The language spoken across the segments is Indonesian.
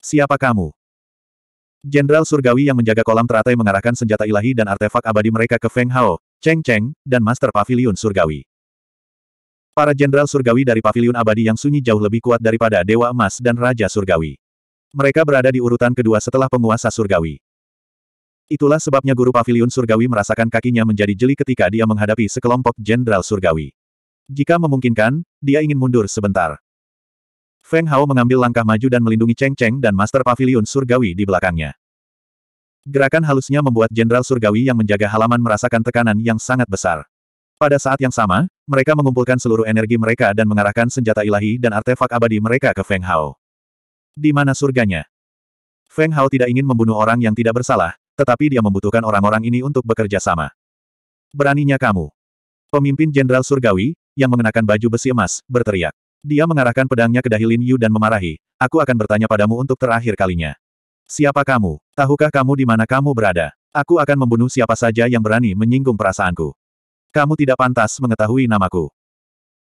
Siapa kamu? Jenderal Surgawi yang menjaga kolam teratai mengarahkan senjata ilahi dan artefak abadi mereka ke Feng Hao, Cheng Cheng, dan Master Pavilion Surgawi. Para jenderal surgawi dari pavilion abadi yang sunyi jauh lebih kuat daripada Dewa Emas dan Raja Surgawi. Mereka berada di urutan kedua setelah penguasa surgawi. Itulah sebabnya guru pavilion surgawi merasakan kakinya menjadi jeli ketika dia menghadapi sekelompok jenderal surgawi. Jika memungkinkan, dia ingin mundur sebentar. Feng Hao mengambil langkah maju dan melindungi Cheng Cheng dan Master Pavilion Surgawi di belakangnya. Gerakan halusnya membuat Jenderal Surgawi yang menjaga halaman merasakan tekanan yang sangat besar. Pada saat yang sama, mereka mengumpulkan seluruh energi mereka dan mengarahkan senjata ilahi dan artefak abadi mereka ke Feng Hao. Di mana surganya? Feng Hao tidak ingin membunuh orang yang tidak bersalah, tetapi dia membutuhkan orang-orang ini untuk bekerja sama. Beraninya kamu. Pemimpin Jenderal Surgawi, yang mengenakan baju besi emas, berteriak. Dia mengarahkan pedangnya ke Dahilin Yu dan memarahi, aku akan bertanya padamu untuk terakhir kalinya. Siapa kamu? Tahukah kamu di mana kamu berada? Aku akan membunuh siapa saja yang berani menyinggung perasaanku. Kamu tidak pantas mengetahui namaku.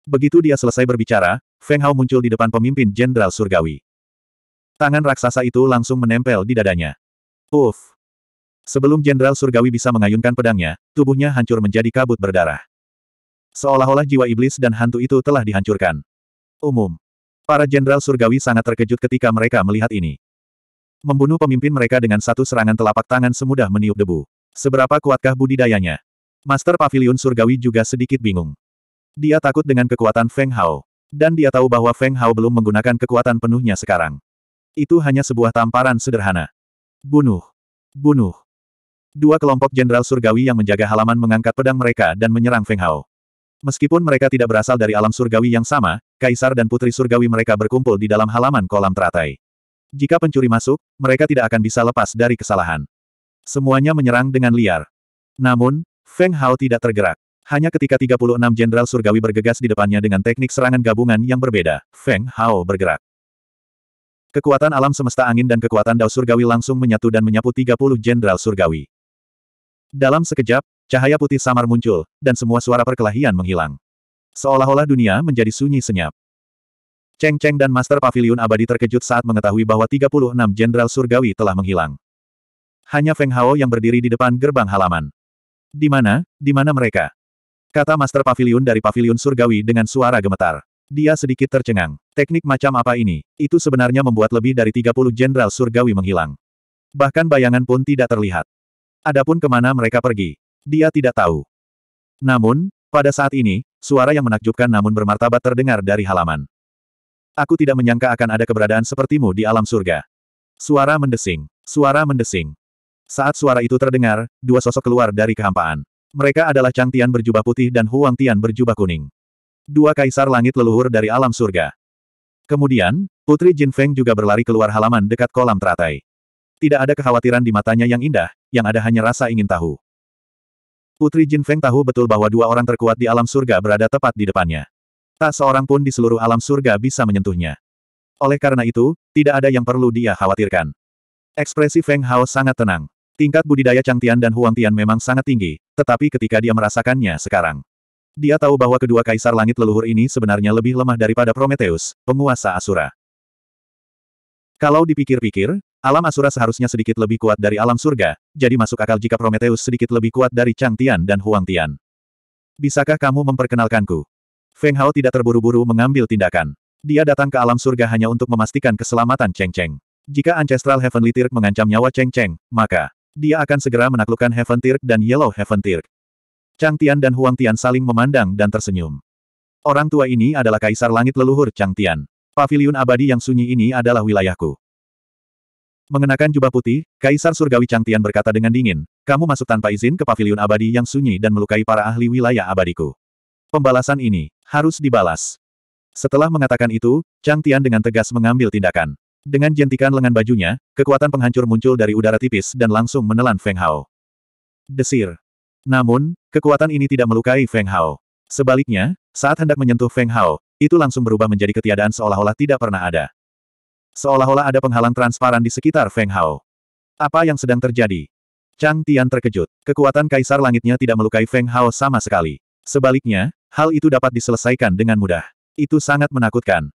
Begitu dia selesai berbicara, Feng Hao muncul di depan pemimpin Jenderal Surgawi. Tangan raksasa itu langsung menempel di dadanya. Uff! Sebelum Jenderal Surgawi bisa mengayunkan pedangnya, tubuhnya hancur menjadi kabut berdarah. Seolah-olah jiwa iblis dan hantu itu telah dihancurkan umum. Para jenderal surgawi sangat terkejut ketika mereka melihat ini. Membunuh pemimpin mereka dengan satu serangan telapak tangan semudah meniup debu. Seberapa kuatkah budidayanya? Master Pavilion Surgawi juga sedikit bingung. Dia takut dengan kekuatan Feng Hao. Dan dia tahu bahwa Feng Hao belum menggunakan kekuatan penuhnya sekarang. Itu hanya sebuah tamparan sederhana. Bunuh. Bunuh. Dua kelompok jenderal surgawi yang menjaga halaman mengangkat pedang mereka dan menyerang Feng Hao. Meskipun mereka tidak berasal dari alam surgawi yang sama, kaisar dan putri surgawi mereka berkumpul di dalam halaman kolam teratai. Jika pencuri masuk, mereka tidak akan bisa lepas dari kesalahan. Semuanya menyerang dengan liar. Namun, Feng Hao tidak tergerak. Hanya ketika 36 jenderal surgawi bergegas di depannya dengan teknik serangan gabungan yang berbeda, Feng Hao bergerak. Kekuatan alam semesta angin dan kekuatan dao surgawi langsung menyatu dan menyapu 30 jenderal surgawi. Dalam sekejap, Cahaya putih samar muncul, dan semua suara perkelahian menghilang. Seolah-olah dunia menjadi sunyi senyap. Cheng Cheng dan Master Pavilion Abadi terkejut saat mengetahui bahwa 36 Jenderal Surgawi telah menghilang. Hanya Feng Hao yang berdiri di depan gerbang halaman. Di mana, di mana mereka? Kata Master Pavilion dari Pavilion Surgawi dengan suara gemetar. Dia sedikit tercengang. Teknik macam apa ini? Itu sebenarnya membuat lebih dari 30 jenderal surgawi menghilang. Bahkan bayangan pun tidak terlihat. Adapun kemana mereka pergi? Dia tidak tahu. Namun, pada saat ini, suara yang menakjubkan namun bermartabat terdengar dari halaman. Aku tidak menyangka akan ada keberadaan sepertimu di alam surga. Suara mendesing. Suara mendesing. Saat suara itu terdengar, dua sosok keluar dari kehampaan. Mereka adalah Chang Tian berjubah putih dan Huang Tian berjubah kuning. Dua kaisar langit leluhur dari alam surga. Kemudian, Putri Jin Feng juga berlari keluar halaman dekat kolam teratai. Tidak ada kekhawatiran di matanya yang indah, yang ada hanya rasa ingin tahu. Putri Jin Feng tahu betul bahwa dua orang terkuat di alam surga berada tepat di depannya. Tak seorang pun di seluruh alam surga bisa menyentuhnya. Oleh karena itu, tidak ada yang perlu dia khawatirkan. Ekspresi Feng Hao sangat tenang. Tingkat budidaya Tian dan Huang Tian memang sangat tinggi, tetapi ketika dia merasakannya sekarang. Dia tahu bahwa kedua kaisar langit leluhur ini sebenarnya lebih lemah daripada Prometheus, penguasa Asura. Kalau dipikir-pikir, Alam Asura seharusnya sedikit lebih kuat dari alam surga, jadi masuk akal jika Prometheus sedikit lebih kuat dari Chang Tian dan Huang Tian. Bisakah kamu memperkenalkanku? Feng Hao tidak terburu-buru mengambil tindakan. Dia datang ke alam surga hanya untuk memastikan keselamatan Cheng Cheng. Jika Ancestral Heavenly Tirk mengancam nyawa Cheng Cheng, maka dia akan segera menaklukkan Heaven Tirk dan Yellow Heaven Tirk. Chang Tian dan Huang Tian saling memandang dan tersenyum. Orang tua ini adalah kaisar langit leluhur Chang Tian. Paviliun abadi yang sunyi ini adalah wilayahku. Mengenakan jubah putih, Kaisar Surgawi Changtian berkata dengan dingin, kamu masuk tanpa izin ke pavilion abadi yang sunyi dan melukai para ahli wilayah abadiku. Pembalasan ini, harus dibalas. Setelah mengatakan itu, Changtian dengan tegas mengambil tindakan. Dengan jentikan lengan bajunya, kekuatan penghancur muncul dari udara tipis dan langsung menelan Feng Hao. Desir. Namun, kekuatan ini tidak melukai Feng Hao. Sebaliknya, saat hendak menyentuh Feng Hao, itu langsung berubah menjadi ketiadaan seolah-olah tidak pernah ada. Seolah-olah ada penghalang transparan di sekitar Feng Hao. Apa yang sedang terjadi? Chang Tian terkejut. Kekuatan Kaisar Langitnya tidak melukai Feng Hao sama sekali. Sebaliknya, hal itu dapat diselesaikan dengan mudah. Itu sangat menakutkan.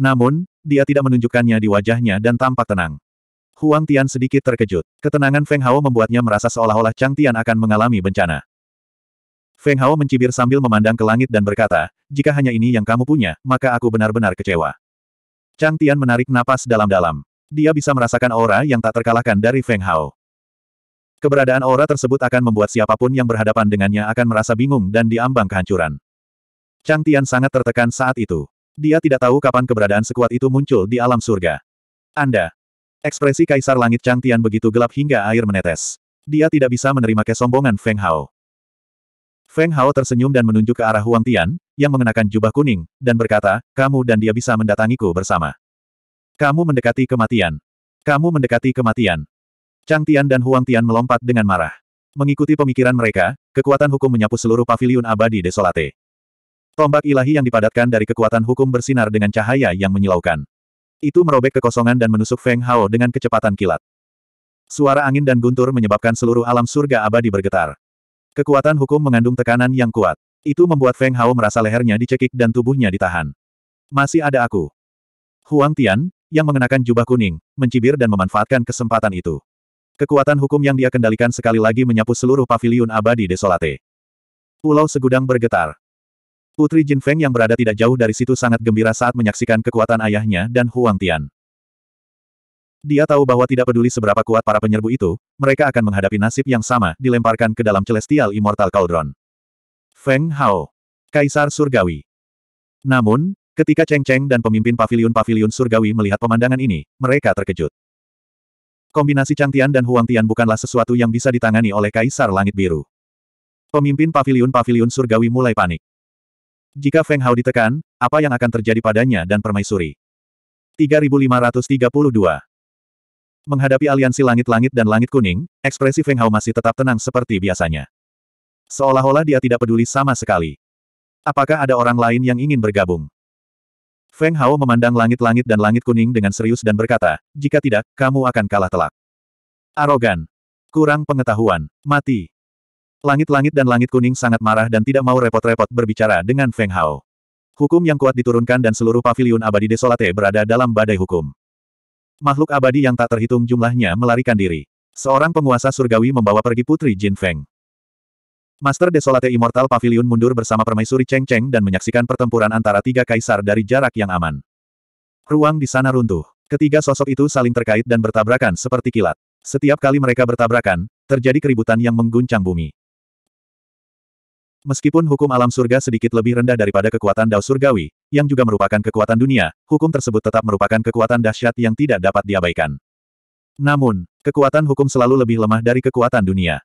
Namun, dia tidak menunjukkannya di wajahnya dan tampak tenang. Huang Tian sedikit terkejut. Ketenangan Feng Hao membuatnya merasa seolah-olah Chang Tian akan mengalami bencana. Feng Hao mencibir sambil memandang ke langit dan berkata, jika hanya ini yang kamu punya, maka aku benar-benar kecewa. Chang Tian menarik napas dalam-dalam. Dia bisa merasakan aura yang tak terkalahkan dari Feng Hao. Keberadaan aura tersebut akan membuat siapapun yang berhadapan dengannya akan merasa bingung dan diambang kehancuran. Chang Tian sangat tertekan saat itu. Dia tidak tahu kapan keberadaan sekuat itu muncul di alam surga. Anda. Ekspresi Kaisar Langit Chang Tian begitu gelap hingga air menetes. Dia tidak bisa menerima kesombongan Feng Hao. Feng Hao tersenyum dan menunjuk ke arah Huang Tian, yang mengenakan jubah kuning, dan berkata, kamu dan dia bisa mendatangiku bersama. Kamu mendekati kematian. Kamu mendekati kematian. Chang Tian dan Huang Tian melompat dengan marah. Mengikuti pemikiran mereka, kekuatan hukum menyapu seluruh paviliun abadi desolate. Tombak ilahi yang dipadatkan dari kekuatan hukum bersinar dengan cahaya yang menyilaukan. Itu merobek kekosongan dan menusuk Feng Hao dengan kecepatan kilat. Suara angin dan guntur menyebabkan seluruh alam surga abadi bergetar. Kekuatan hukum mengandung tekanan yang kuat. Itu membuat Feng Hao merasa lehernya dicekik dan tubuhnya ditahan. Masih ada aku. Huang Tian, yang mengenakan jubah kuning, mencibir dan memanfaatkan kesempatan itu. Kekuatan hukum yang dia kendalikan sekali lagi menyapu seluruh paviliun abadi desolate. Pulau segudang bergetar. Putri Jin Feng yang berada tidak jauh dari situ sangat gembira saat menyaksikan kekuatan ayahnya dan Huang Tian. Dia tahu bahwa tidak peduli seberapa kuat para penyerbu itu, mereka akan menghadapi nasib yang sama, dilemparkan ke dalam Celestial Immortal Cauldron. Feng Hao. Kaisar Surgawi. Namun, ketika Cheng Cheng dan pemimpin pavilion-pavilion Surgawi melihat pemandangan ini, mereka terkejut. Kombinasi Chang Tian dan Huang Tian bukanlah sesuatu yang bisa ditangani oleh Kaisar Langit Biru. Pemimpin pavilion-pavilion Surgawi mulai panik. Jika Feng Hao ditekan, apa yang akan terjadi padanya dan permaisuri? 3532 Menghadapi aliansi langit-langit dan langit kuning, ekspresi Feng Hao masih tetap tenang seperti biasanya. Seolah-olah dia tidak peduli sama sekali. Apakah ada orang lain yang ingin bergabung? Feng Hao memandang langit-langit dan langit kuning dengan serius dan berkata, jika tidak, kamu akan kalah telak. Arogan. Kurang pengetahuan. Mati. Langit-langit dan langit kuning sangat marah dan tidak mau repot-repot berbicara dengan Feng Hao. Hukum yang kuat diturunkan dan seluruh paviliun abadi desolate berada dalam badai hukum. Makhluk abadi yang tak terhitung jumlahnya melarikan diri. Seorang penguasa surgawi membawa pergi putri Jin Feng. Master Desolate Immortal Pavilion mundur bersama permaisuri Cheng Cheng dan menyaksikan pertempuran antara tiga kaisar dari jarak yang aman. Ruang di sana runtuh. Ketiga sosok itu saling terkait dan bertabrakan seperti kilat. Setiap kali mereka bertabrakan, terjadi keributan yang mengguncang bumi. Meskipun hukum alam surga sedikit lebih rendah daripada kekuatan dao surgawi, yang juga merupakan kekuatan dunia, hukum tersebut tetap merupakan kekuatan dahsyat yang tidak dapat diabaikan. Namun, kekuatan hukum selalu lebih lemah dari kekuatan dunia.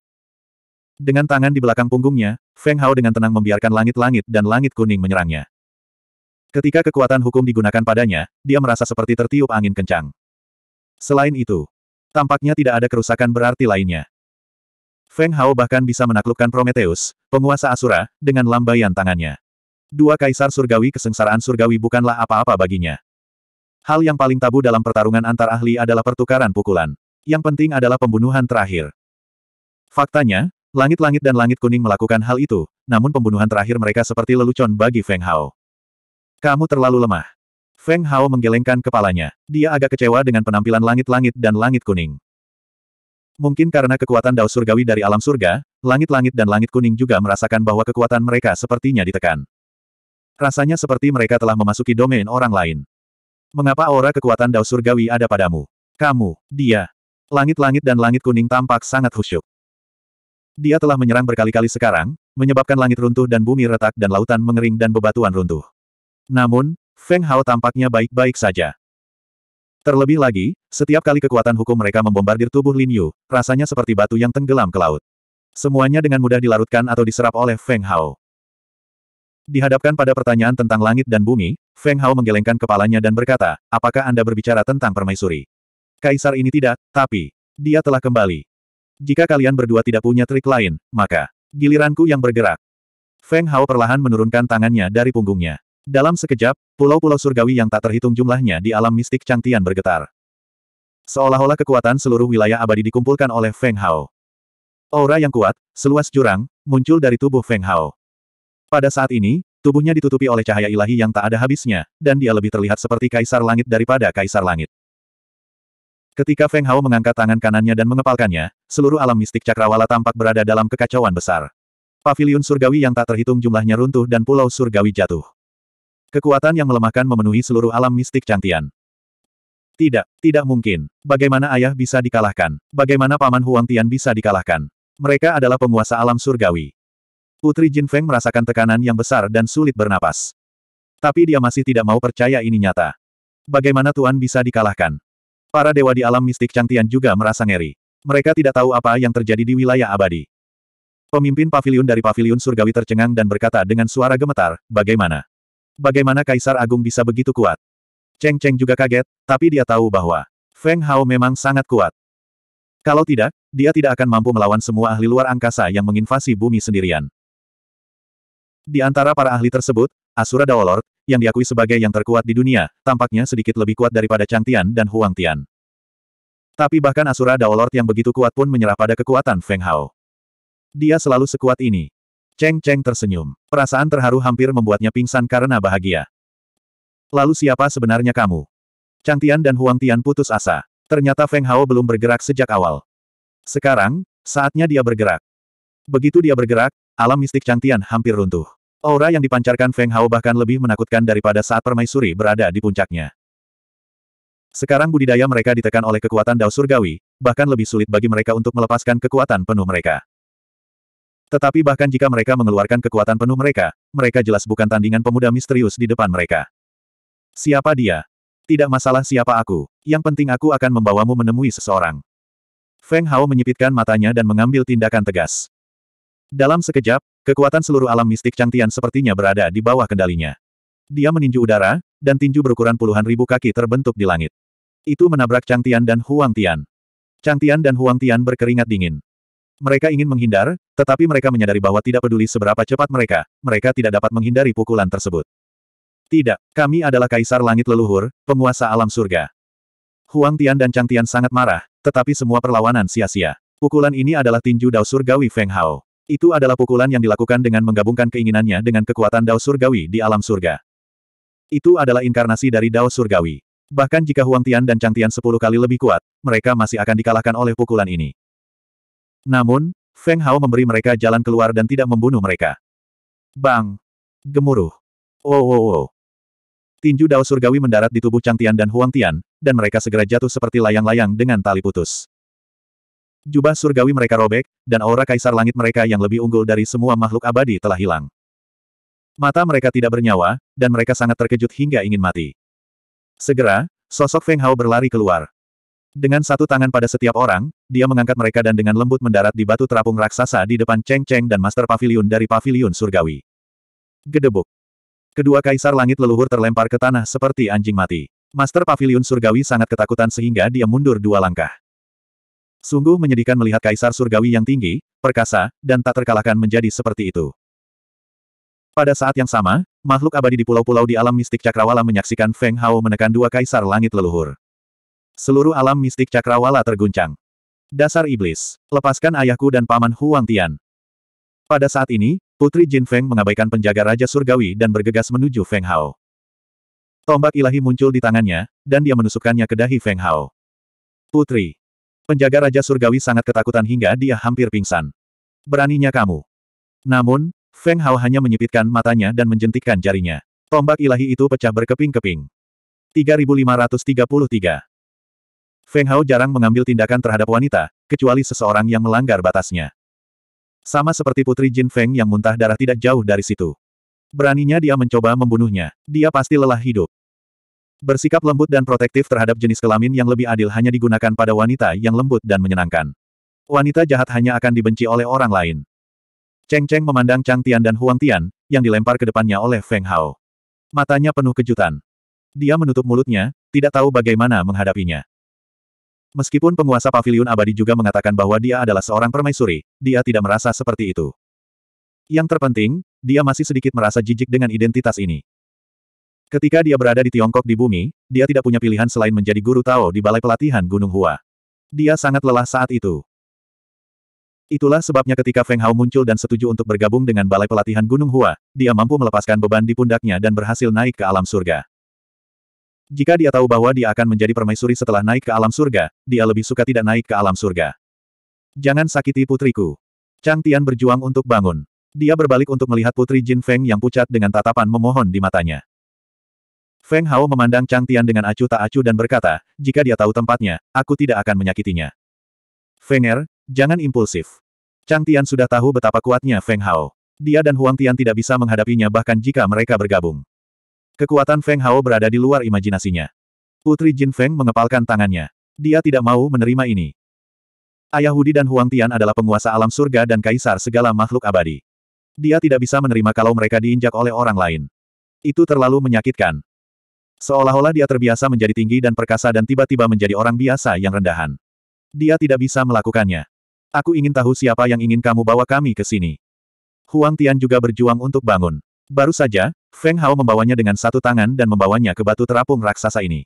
Dengan tangan di belakang punggungnya, Feng Hao dengan tenang membiarkan langit-langit dan langit kuning menyerangnya. Ketika kekuatan hukum digunakan padanya, dia merasa seperti tertiup angin kencang. Selain itu, tampaknya tidak ada kerusakan berarti lainnya. Feng Hao bahkan bisa menaklukkan Prometheus, penguasa Asura, dengan lambaian tangannya. Dua kaisar surgawi kesengsaraan surgawi bukanlah apa-apa baginya. Hal yang paling tabu dalam pertarungan antar ahli adalah pertukaran pukulan. Yang penting adalah pembunuhan terakhir. Faktanya, Langit-langit dan langit kuning melakukan hal itu, namun pembunuhan terakhir mereka seperti lelucon bagi Feng Hao. Kamu terlalu lemah. Feng Hao menggelengkan kepalanya. Dia agak kecewa dengan penampilan langit-langit dan langit kuning. Mungkin karena kekuatan dao surgawi dari alam surga, langit-langit dan langit kuning juga merasakan bahwa kekuatan mereka sepertinya ditekan. Rasanya seperti mereka telah memasuki domain orang lain. Mengapa aura kekuatan dao surgawi ada padamu? Kamu, dia. Langit-langit dan langit kuning tampak sangat khusyuk. Dia telah menyerang berkali-kali sekarang, menyebabkan langit runtuh dan bumi retak dan lautan mengering dan bebatuan runtuh. Namun, Feng Hao tampaknya baik-baik saja. Terlebih lagi, setiap kali kekuatan hukum mereka membombardir tubuh Lin Yu, rasanya seperti batu yang tenggelam ke laut. Semuanya dengan mudah dilarutkan atau diserap oleh Feng Hao. Dihadapkan pada pertanyaan tentang langit dan bumi, Feng Hao menggelengkan kepalanya dan berkata, apakah Anda berbicara tentang permaisuri? Kaisar ini tidak, tapi, dia telah kembali. Jika kalian berdua tidak punya trik lain, maka giliranku yang bergerak. Feng Hao perlahan menurunkan tangannya dari punggungnya. Dalam sekejap, pulau-pulau surgawi yang tak terhitung jumlahnya di alam mistik Changtian bergetar. Seolah-olah kekuatan seluruh wilayah abadi dikumpulkan oleh Feng Hao. Aura yang kuat, seluas jurang, muncul dari tubuh Feng Hao. Pada saat ini, tubuhnya ditutupi oleh cahaya ilahi yang tak ada habisnya, dan dia lebih terlihat seperti kaisar langit daripada kaisar langit. Ketika Feng Hao mengangkat tangan kanannya dan mengepalkannya, seluruh alam mistik cakrawala tampak berada dalam kekacauan besar. Paviliun surgawi yang tak terhitung jumlahnya runtuh dan pulau surgawi jatuh. Kekuatan yang melemahkan memenuhi seluruh alam mistik cantian. Tidak, tidak mungkin. Bagaimana ayah bisa dikalahkan? Bagaimana paman Huang Tian bisa dikalahkan? Mereka adalah penguasa alam surgawi. Putri Jin Feng merasakan tekanan yang besar dan sulit bernapas. Tapi dia masih tidak mau percaya ini nyata. Bagaimana Tuan bisa dikalahkan? Para dewa di alam mistik Changtian juga merasa ngeri. Mereka tidak tahu apa yang terjadi di wilayah abadi. Pemimpin pavilion dari pavilion surgawi tercengang dan berkata dengan suara gemetar, bagaimana? Bagaimana Kaisar Agung bisa begitu kuat? Cheng Cheng juga kaget, tapi dia tahu bahwa Feng Hao memang sangat kuat. Kalau tidak, dia tidak akan mampu melawan semua ahli luar angkasa yang menginvasi bumi sendirian. Di antara para ahli tersebut, Asura Daolord, yang diakui sebagai yang terkuat di dunia, tampaknya sedikit lebih kuat daripada Chang Tian dan Huang Tian. Tapi bahkan Asura Daolord yang begitu kuat pun menyerah pada kekuatan Feng Hao. Dia selalu sekuat ini. Cheng Cheng tersenyum. Perasaan terharu hampir membuatnya pingsan karena bahagia. Lalu siapa sebenarnya kamu? Chang Tian dan Huang Tian putus asa. Ternyata Feng Hao belum bergerak sejak awal. Sekarang, saatnya dia bergerak. Begitu dia bergerak, Alam mistik Changtian hampir runtuh. Aura yang dipancarkan Feng Hao bahkan lebih menakutkan daripada saat permaisuri berada di puncaknya. Sekarang budidaya mereka ditekan oleh kekuatan Dao Surgawi, bahkan lebih sulit bagi mereka untuk melepaskan kekuatan penuh mereka. Tetapi bahkan jika mereka mengeluarkan kekuatan penuh mereka, mereka jelas bukan tandingan pemuda misterius di depan mereka. Siapa dia? Tidak masalah siapa aku, yang penting aku akan membawamu menemui seseorang. Feng Hao menyipitkan matanya dan mengambil tindakan tegas. Dalam sekejap, kekuatan seluruh alam mistik Changtian sepertinya berada di bawah kendalinya. Dia meninju udara, dan tinju berukuran puluhan ribu kaki terbentuk di langit. Itu menabrak Changtian dan Huang Tian. Changtian dan Huang Tian berkeringat dingin. Mereka ingin menghindar, tetapi mereka menyadari bahwa tidak peduli seberapa cepat mereka, mereka tidak dapat menghindari pukulan tersebut. Tidak, kami adalah kaisar langit leluhur, penguasa alam surga. Huang Tian dan Chang Tian sangat marah, tetapi semua perlawanan sia-sia. Pukulan ini adalah tinju Dao Surgawi Feng Hao. Itu adalah pukulan yang dilakukan dengan menggabungkan keinginannya dengan kekuatan Dao Surgawi di alam surga. Itu adalah inkarnasi dari Dao Surgawi. Bahkan jika Huang Tian dan Chang Tian sepuluh kali lebih kuat, mereka masih akan dikalahkan oleh pukulan ini. Namun, Feng Hao memberi mereka jalan keluar dan tidak membunuh mereka. Bang! Gemuruh! Wow oh, oh, oh. Tinju Dao Surgawi mendarat di tubuh Chang Tian dan Huang Tian, dan mereka segera jatuh seperti layang-layang dengan tali putus. Jubah surgawi mereka robek, dan aura kaisar langit mereka yang lebih unggul dari semua makhluk abadi telah hilang. Mata mereka tidak bernyawa, dan mereka sangat terkejut hingga ingin mati. Segera, sosok Feng Hao berlari keluar. Dengan satu tangan pada setiap orang, dia mengangkat mereka dan dengan lembut mendarat di batu terapung raksasa di depan Cheng Cheng dan Master Pavilion dari Pavilion Surgawi. Gedebuk. Kedua kaisar langit leluhur terlempar ke tanah seperti anjing mati. Master Pavilion Surgawi sangat ketakutan sehingga dia mundur dua langkah. Sungguh menyedihkan melihat kaisar surgawi yang tinggi, perkasa, dan tak terkalahkan menjadi seperti itu. Pada saat yang sama, makhluk abadi di pulau-pulau di alam mistik Cakrawala menyaksikan Feng Hao menekan dua kaisar langit leluhur. Seluruh alam mistik Cakrawala terguncang. Dasar iblis, lepaskan ayahku dan paman Huang Tian. Pada saat ini, Putri Jin Feng mengabaikan penjaga Raja Surgawi dan bergegas menuju Feng Hao. Tombak ilahi muncul di tangannya, dan dia menusukkannya ke dahi Feng Hao. Putri, Penjaga Raja Surgawi sangat ketakutan hingga dia hampir pingsan. Beraninya kamu. Namun, Feng Hao hanya menyipitkan matanya dan menjentikkan jarinya. Tombak ilahi itu pecah berkeping-keping. 3533 Feng Hao jarang mengambil tindakan terhadap wanita, kecuali seseorang yang melanggar batasnya. Sama seperti putri Jin Feng yang muntah darah tidak jauh dari situ. Beraninya dia mencoba membunuhnya. Dia pasti lelah hidup. Bersikap lembut dan protektif terhadap jenis kelamin yang lebih adil hanya digunakan pada wanita yang lembut dan menyenangkan. Wanita jahat hanya akan dibenci oleh orang lain. Cheng Cheng memandang Chang Tian dan Huang Tian, yang dilempar ke depannya oleh Feng Hao. Matanya penuh kejutan. Dia menutup mulutnya, tidak tahu bagaimana menghadapinya. Meskipun penguasa paviliun abadi juga mengatakan bahwa dia adalah seorang permaisuri, dia tidak merasa seperti itu. Yang terpenting, dia masih sedikit merasa jijik dengan identitas ini. Ketika dia berada di Tiongkok di bumi, dia tidak punya pilihan selain menjadi guru Tao di Balai Pelatihan Gunung Hua. Dia sangat lelah saat itu. Itulah sebabnya ketika Feng Hao muncul dan setuju untuk bergabung dengan Balai Pelatihan Gunung Hua, dia mampu melepaskan beban di pundaknya dan berhasil naik ke alam surga. Jika dia tahu bahwa dia akan menjadi permaisuri setelah naik ke alam surga, dia lebih suka tidak naik ke alam surga. Jangan sakiti putriku. Chang Tian berjuang untuk bangun. Dia berbalik untuk melihat putri Jin Feng yang pucat dengan tatapan memohon di matanya. Feng Hao memandang Chang Tian dengan acuh tak acuh dan berkata, jika dia tahu tempatnya, aku tidak akan menyakitinya. Feng Er, jangan impulsif. Chang Tian sudah tahu betapa kuatnya Feng Hao. Dia dan Huang Tian tidak bisa menghadapinya bahkan jika mereka bergabung. Kekuatan Feng Hao berada di luar imajinasinya. Putri Jin Feng mengepalkan tangannya. Dia tidak mau menerima ini. Ayah Hudi dan Huang Tian adalah penguasa alam surga dan kaisar segala makhluk abadi. Dia tidak bisa menerima kalau mereka diinjak oleh orang lain. Itu terlalu menyakitkan. Seolah-olah dia terbiasa menjadi tinggi dan perkasa dan tiba-tiba menjadi orang biasa yang rendahan. Dia tidak bisa melakukannya. Aku ingin tahu siapa yang ingin kamu bawa kami ke sini. Huang Tian juga berjuang untuk bangun. Baru saja, Feng Hao membawanya dengan satu tangan dan membawanya ke batu terapung raksasa ini.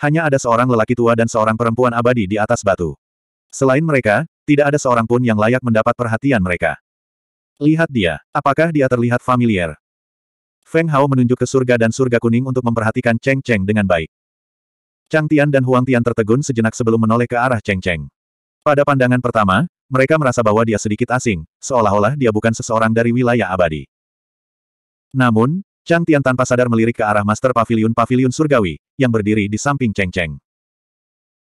Hanya ada seorang lelaki tua dan seorang perempuan abadi di atas batu. Selain mereka, tidak ada seorang pun yang layak mendapat perhatian mereka. Lihat dia, apakah dia terlihat familiar? Feng Hao menunjuk ke surga dan surga kuning untuk memperhatikan Cheng Cheng dengan baik. Chang Tian dan Huang Tian tertegun sejenak sebelum menoleh ke arah Cheng Cheng. Pada pandangan pertama, mereka merasa bahwa dia sedikit asing, seolah-olah dia bukan seseorang dari wilayah abadi. Namun, Chang Tian tanpa sadar melirik ke arah Master Pavilion Pavilion Surgawi, yang berdiri di samping Cheng Cheng.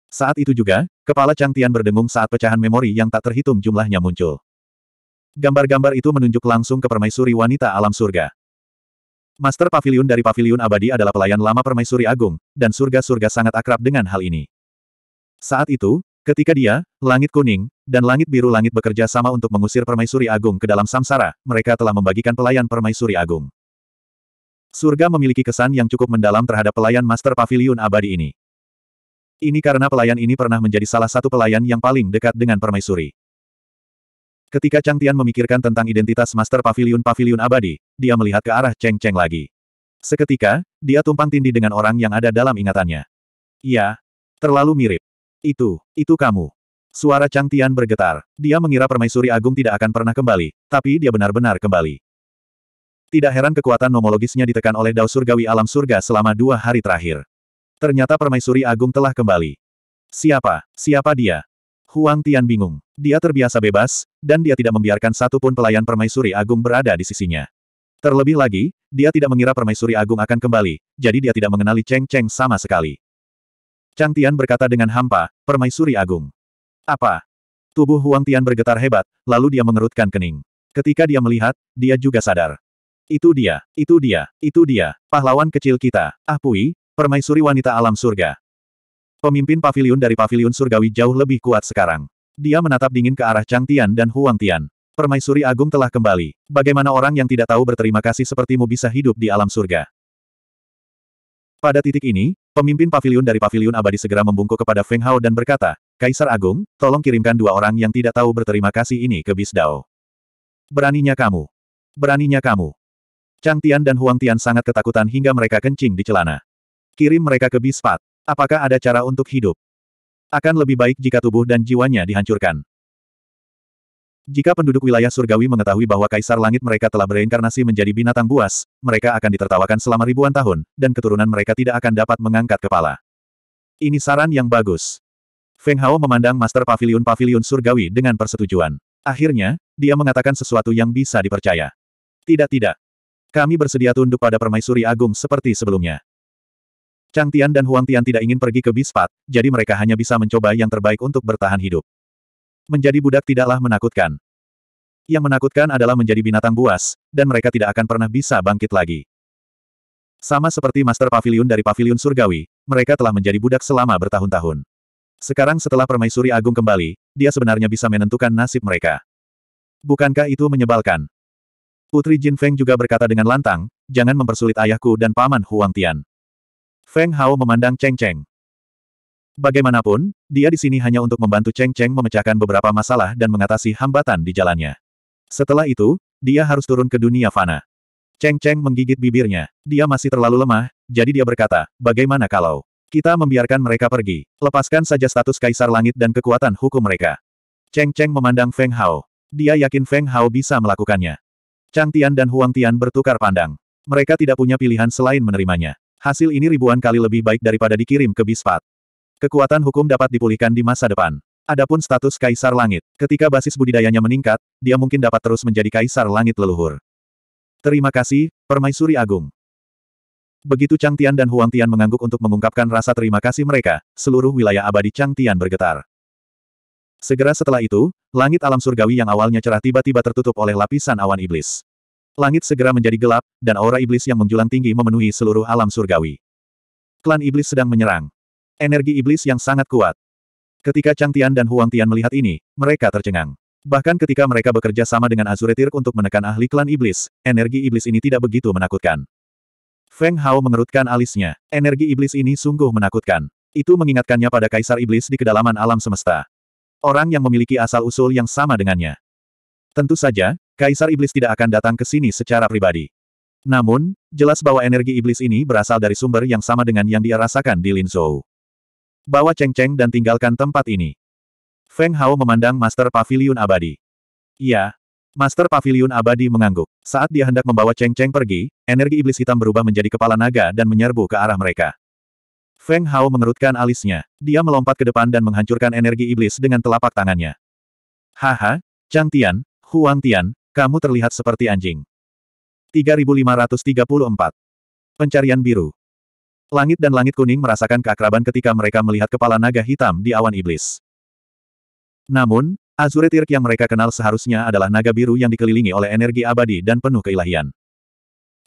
Saat itu juga, kepala Chang Tian berdengung saat pecahan memori yang tak terhitung jumlahnya muncul. Gambar-gambar itu menunjuk langsung ke permaisuri wanita alam surga. Master Pavilion dari Pavilion Abadi adalah pelayan lama Permaisuri Agung, dan surga-surga sangat akrab dengan hal ini. Saat itu, ketika dia, Langit Kuning, dan Langit Biru Langit bekerja sama untuk mengusir Permaisuri Agung ke dalam samsara, mereka telah membagikan pelayan Permaisuri Agung. Surga memiliki kesan yang cukup mendalam terhadap pelayan Master Pavilion Abadi ini. Ini karena pelayan ini pernah menjadi salah satu pelayan yang paling dekat dengan Permaisuri. Ketika Chang Tian memikirkan tentang identitas Master Pavilion-Pavilion abadi, dia melihat ke arah Cheng Cheng lagi. Seketika, dia tumpang tindih dengan orang yang ada dalam ingatannya. Ya, terlalu mirip. Itu, itu kamu. Suara Chang Tian bergetar. Dia mengira permaisuri agung tidak akan pernah kembali, tapi dia benar-benar kembali. Tidak heran kekuatan nomologisnya ditekan oleh Dao Surgawi Alam Surga selama dua hari terakhir. Ternyata permaisuri agung telah kembali. Siapa? Siapa dia? Huang Tian bingung. Dia terbiasa bebas, dan dia tidak membiarkan satupun pelayan permaisuri agung berada di sisinya. Terlebih lagi, dia tidak mengira permaisuri agung akan kembali, jadi dia tidak mengenali Cheng Cheng sama sekali. Chang Tian berkata dengan hampa, permaisuri agung. Apa? Tubuh Huang Tian bergetar hebat, lalu dia mengerutkan kening. Ketika dia melihat, dia juga sadar. Itu dia, itu dia, itu dia, pahlawan kecil kita, Ah Pui, permaisuri wanita alam surga. Pemimpin pavilion dari pavilion surgawi jauh lebih kuat sekarang. Dia menatap dingin ke arah Chang Tian dan Huang Tian. Permaisuri agung telah kembali. Bagaimana orang yang tidak tahu berterima kasih sepertimu bisa hidup di alam surga? Pada titik ini, pemimpin pavilion dari pavilion abadi segera membungkuk kepada Feng Hao dan berkata, Kaisar Agung, tolong kirimkan dua orang yang tidak tahu berterima kasih ini ke Bisdao. Beraninya kamu. Beraninya kamu. Chang Tian dan Huang Tian sangat ketakutan hingga mereka kencing di celana. Kirim mereka ke Bispat. Apakah ada cara untuk hidup? Akan lebih baik jika tubuh dan jiwanya dihancurkan. Jika penduduk wilayah surgawi mengetahui bahwa kaisar langit mereka telah bereinkarnasi menjadi binatang buas, mereka akan ditertawakan selama ribuan tahun, dan keturunan mereka tidak akan dapat mengangkat kepala. Ini saran yang bagus. Feng Hao memandang Master Pavilion Pavilion surgawi dengan persetujuan. Akhirnya, dia mengatakan sesuatu yang bisa dipercaya. Tidak-tidak. Kami bersedia tunduk pada permaisuri agung seperti sebelumnya. Chang Tian dan Huang Tian tidak ingin pergi ke Bispat, jadi mereka hanya bisa mencoba yang terbaik untuk bertahan hidup. Menjadi budak tidaklah menakutkan. Yang menakutkan adalah menjadi binatang buas, dan mereka tidak akan pernah bisa bangkit lagi. Sama seperti Master Pavilion dari Pavilion Surgawi, mereka telah menjadi budak selama bertahun-tahun. Sekarang setelah Permaisuri Agung kembali, dia sebenarnya bisa menentukan nasib mereka. Bukankah itu menyebalkan? Putri Jin Feng juga berkata dengan lantang, jangan mempersulit ayahku dan paman Huang Tian. Feng Hao memandang Cheng Cheng. Bagaimanapun, dia di sini hanya untuk membantu Cheng Cheng memecahkan beberapa masalah dan mengatasi hambatan di jalannya. Setelah itu, dia harus turun ke dunia fana. Cheng Cheng menggigit bibirnya. Dia masih terlalu lemah, jadi dia berkata, bagaimana kalau kita membiarkan mereka pergi, lepaskan saja status kaisar langit dan kekuatan hukum mereka. Cheng Cheng memandang Feng Hao. Dia yakin Feng Hao bisa melakukannya. Chang Tian dan Huang Tian bertukar pandang. Mereka tidak punya pilihan selain menerimanya. Hasil ini ribuan kali lebih baik daripada dikirim ke Bispat. Kekuatan hukum dapat dipulihkan di masa depan. Adapun status Kaisar Langit, ketika basis budidayanya meningkat, dia mungkin dapat terus menjadi Kaisar Langit leluhur. Terima kasih, Permaisuri Agung. Begitu Chang Tian dan Huang Tian mengangguk untuk mengungkapkan rasa terima kasih mereka, seluruh wilayah abadi Chang Tian bergetar. Segera setelah itu, langit alam surgawi yang awalnya cerah tiba-tiba tertutup oleh lapisan awan iblis. Langit segera menjadi gelap, dan aura iblis yang menjulang tinggi memenuhi seluruh alam surgawi. Klan iblis sedang menyerang. Energi iblis yang sangat kuat. Ketika Chang Tian dan Huang Tian melihat ini, mereka tercengang. Bahkan ketika mereka bekerja sama dengan Azure Tirk untuk menekan ahli klan iblis, energi iblis ini tidak begitu menakutkan. Feng Hao mengerutkan alisnya. Energi iblis ini sungguh menakutkan. Itu mengingatkannya pada kaisar iblis di kedalaman alam semesta. Orang yang memiliki asal-usul yang sama dengannya. Tentu saja, Kaisar Iblis tidak akan datang ke sini secara pribadi. Namun, jelas bahwa energi iblis ini berasal dari sumber yang sama dengan yang dia rasakan di Linzhou. Bawa Cheng Cheng dan tinggalkan tempat ini. Feng Hao memandang Master Pavilion Abadi. Iya. Master Pavilion Abadi mengangguk. Saat dia hendak membawa Cheng Cheng pergi, energi iblis hitam berubah menjadi kepala naga dan menyerbu ke arah mereka. Feng Hao mengerutkan alisnya. Dia melompat ke depan dan menghancurkan energi iblis dengan telapak tangannya. Haha, Chang Tian, Huang Tian, kamu terlihat seperti anjing. 3534. Pencarian biru. Langit dan langit kuning merasakan keakraban ketika mereka melihat kepala naga hitam di awan iblis. Namun, Azure Tirk yang mereka kenal seharusnya adalah naga biru yang dikelilingi oleh energi abadi dan penuh keilahian.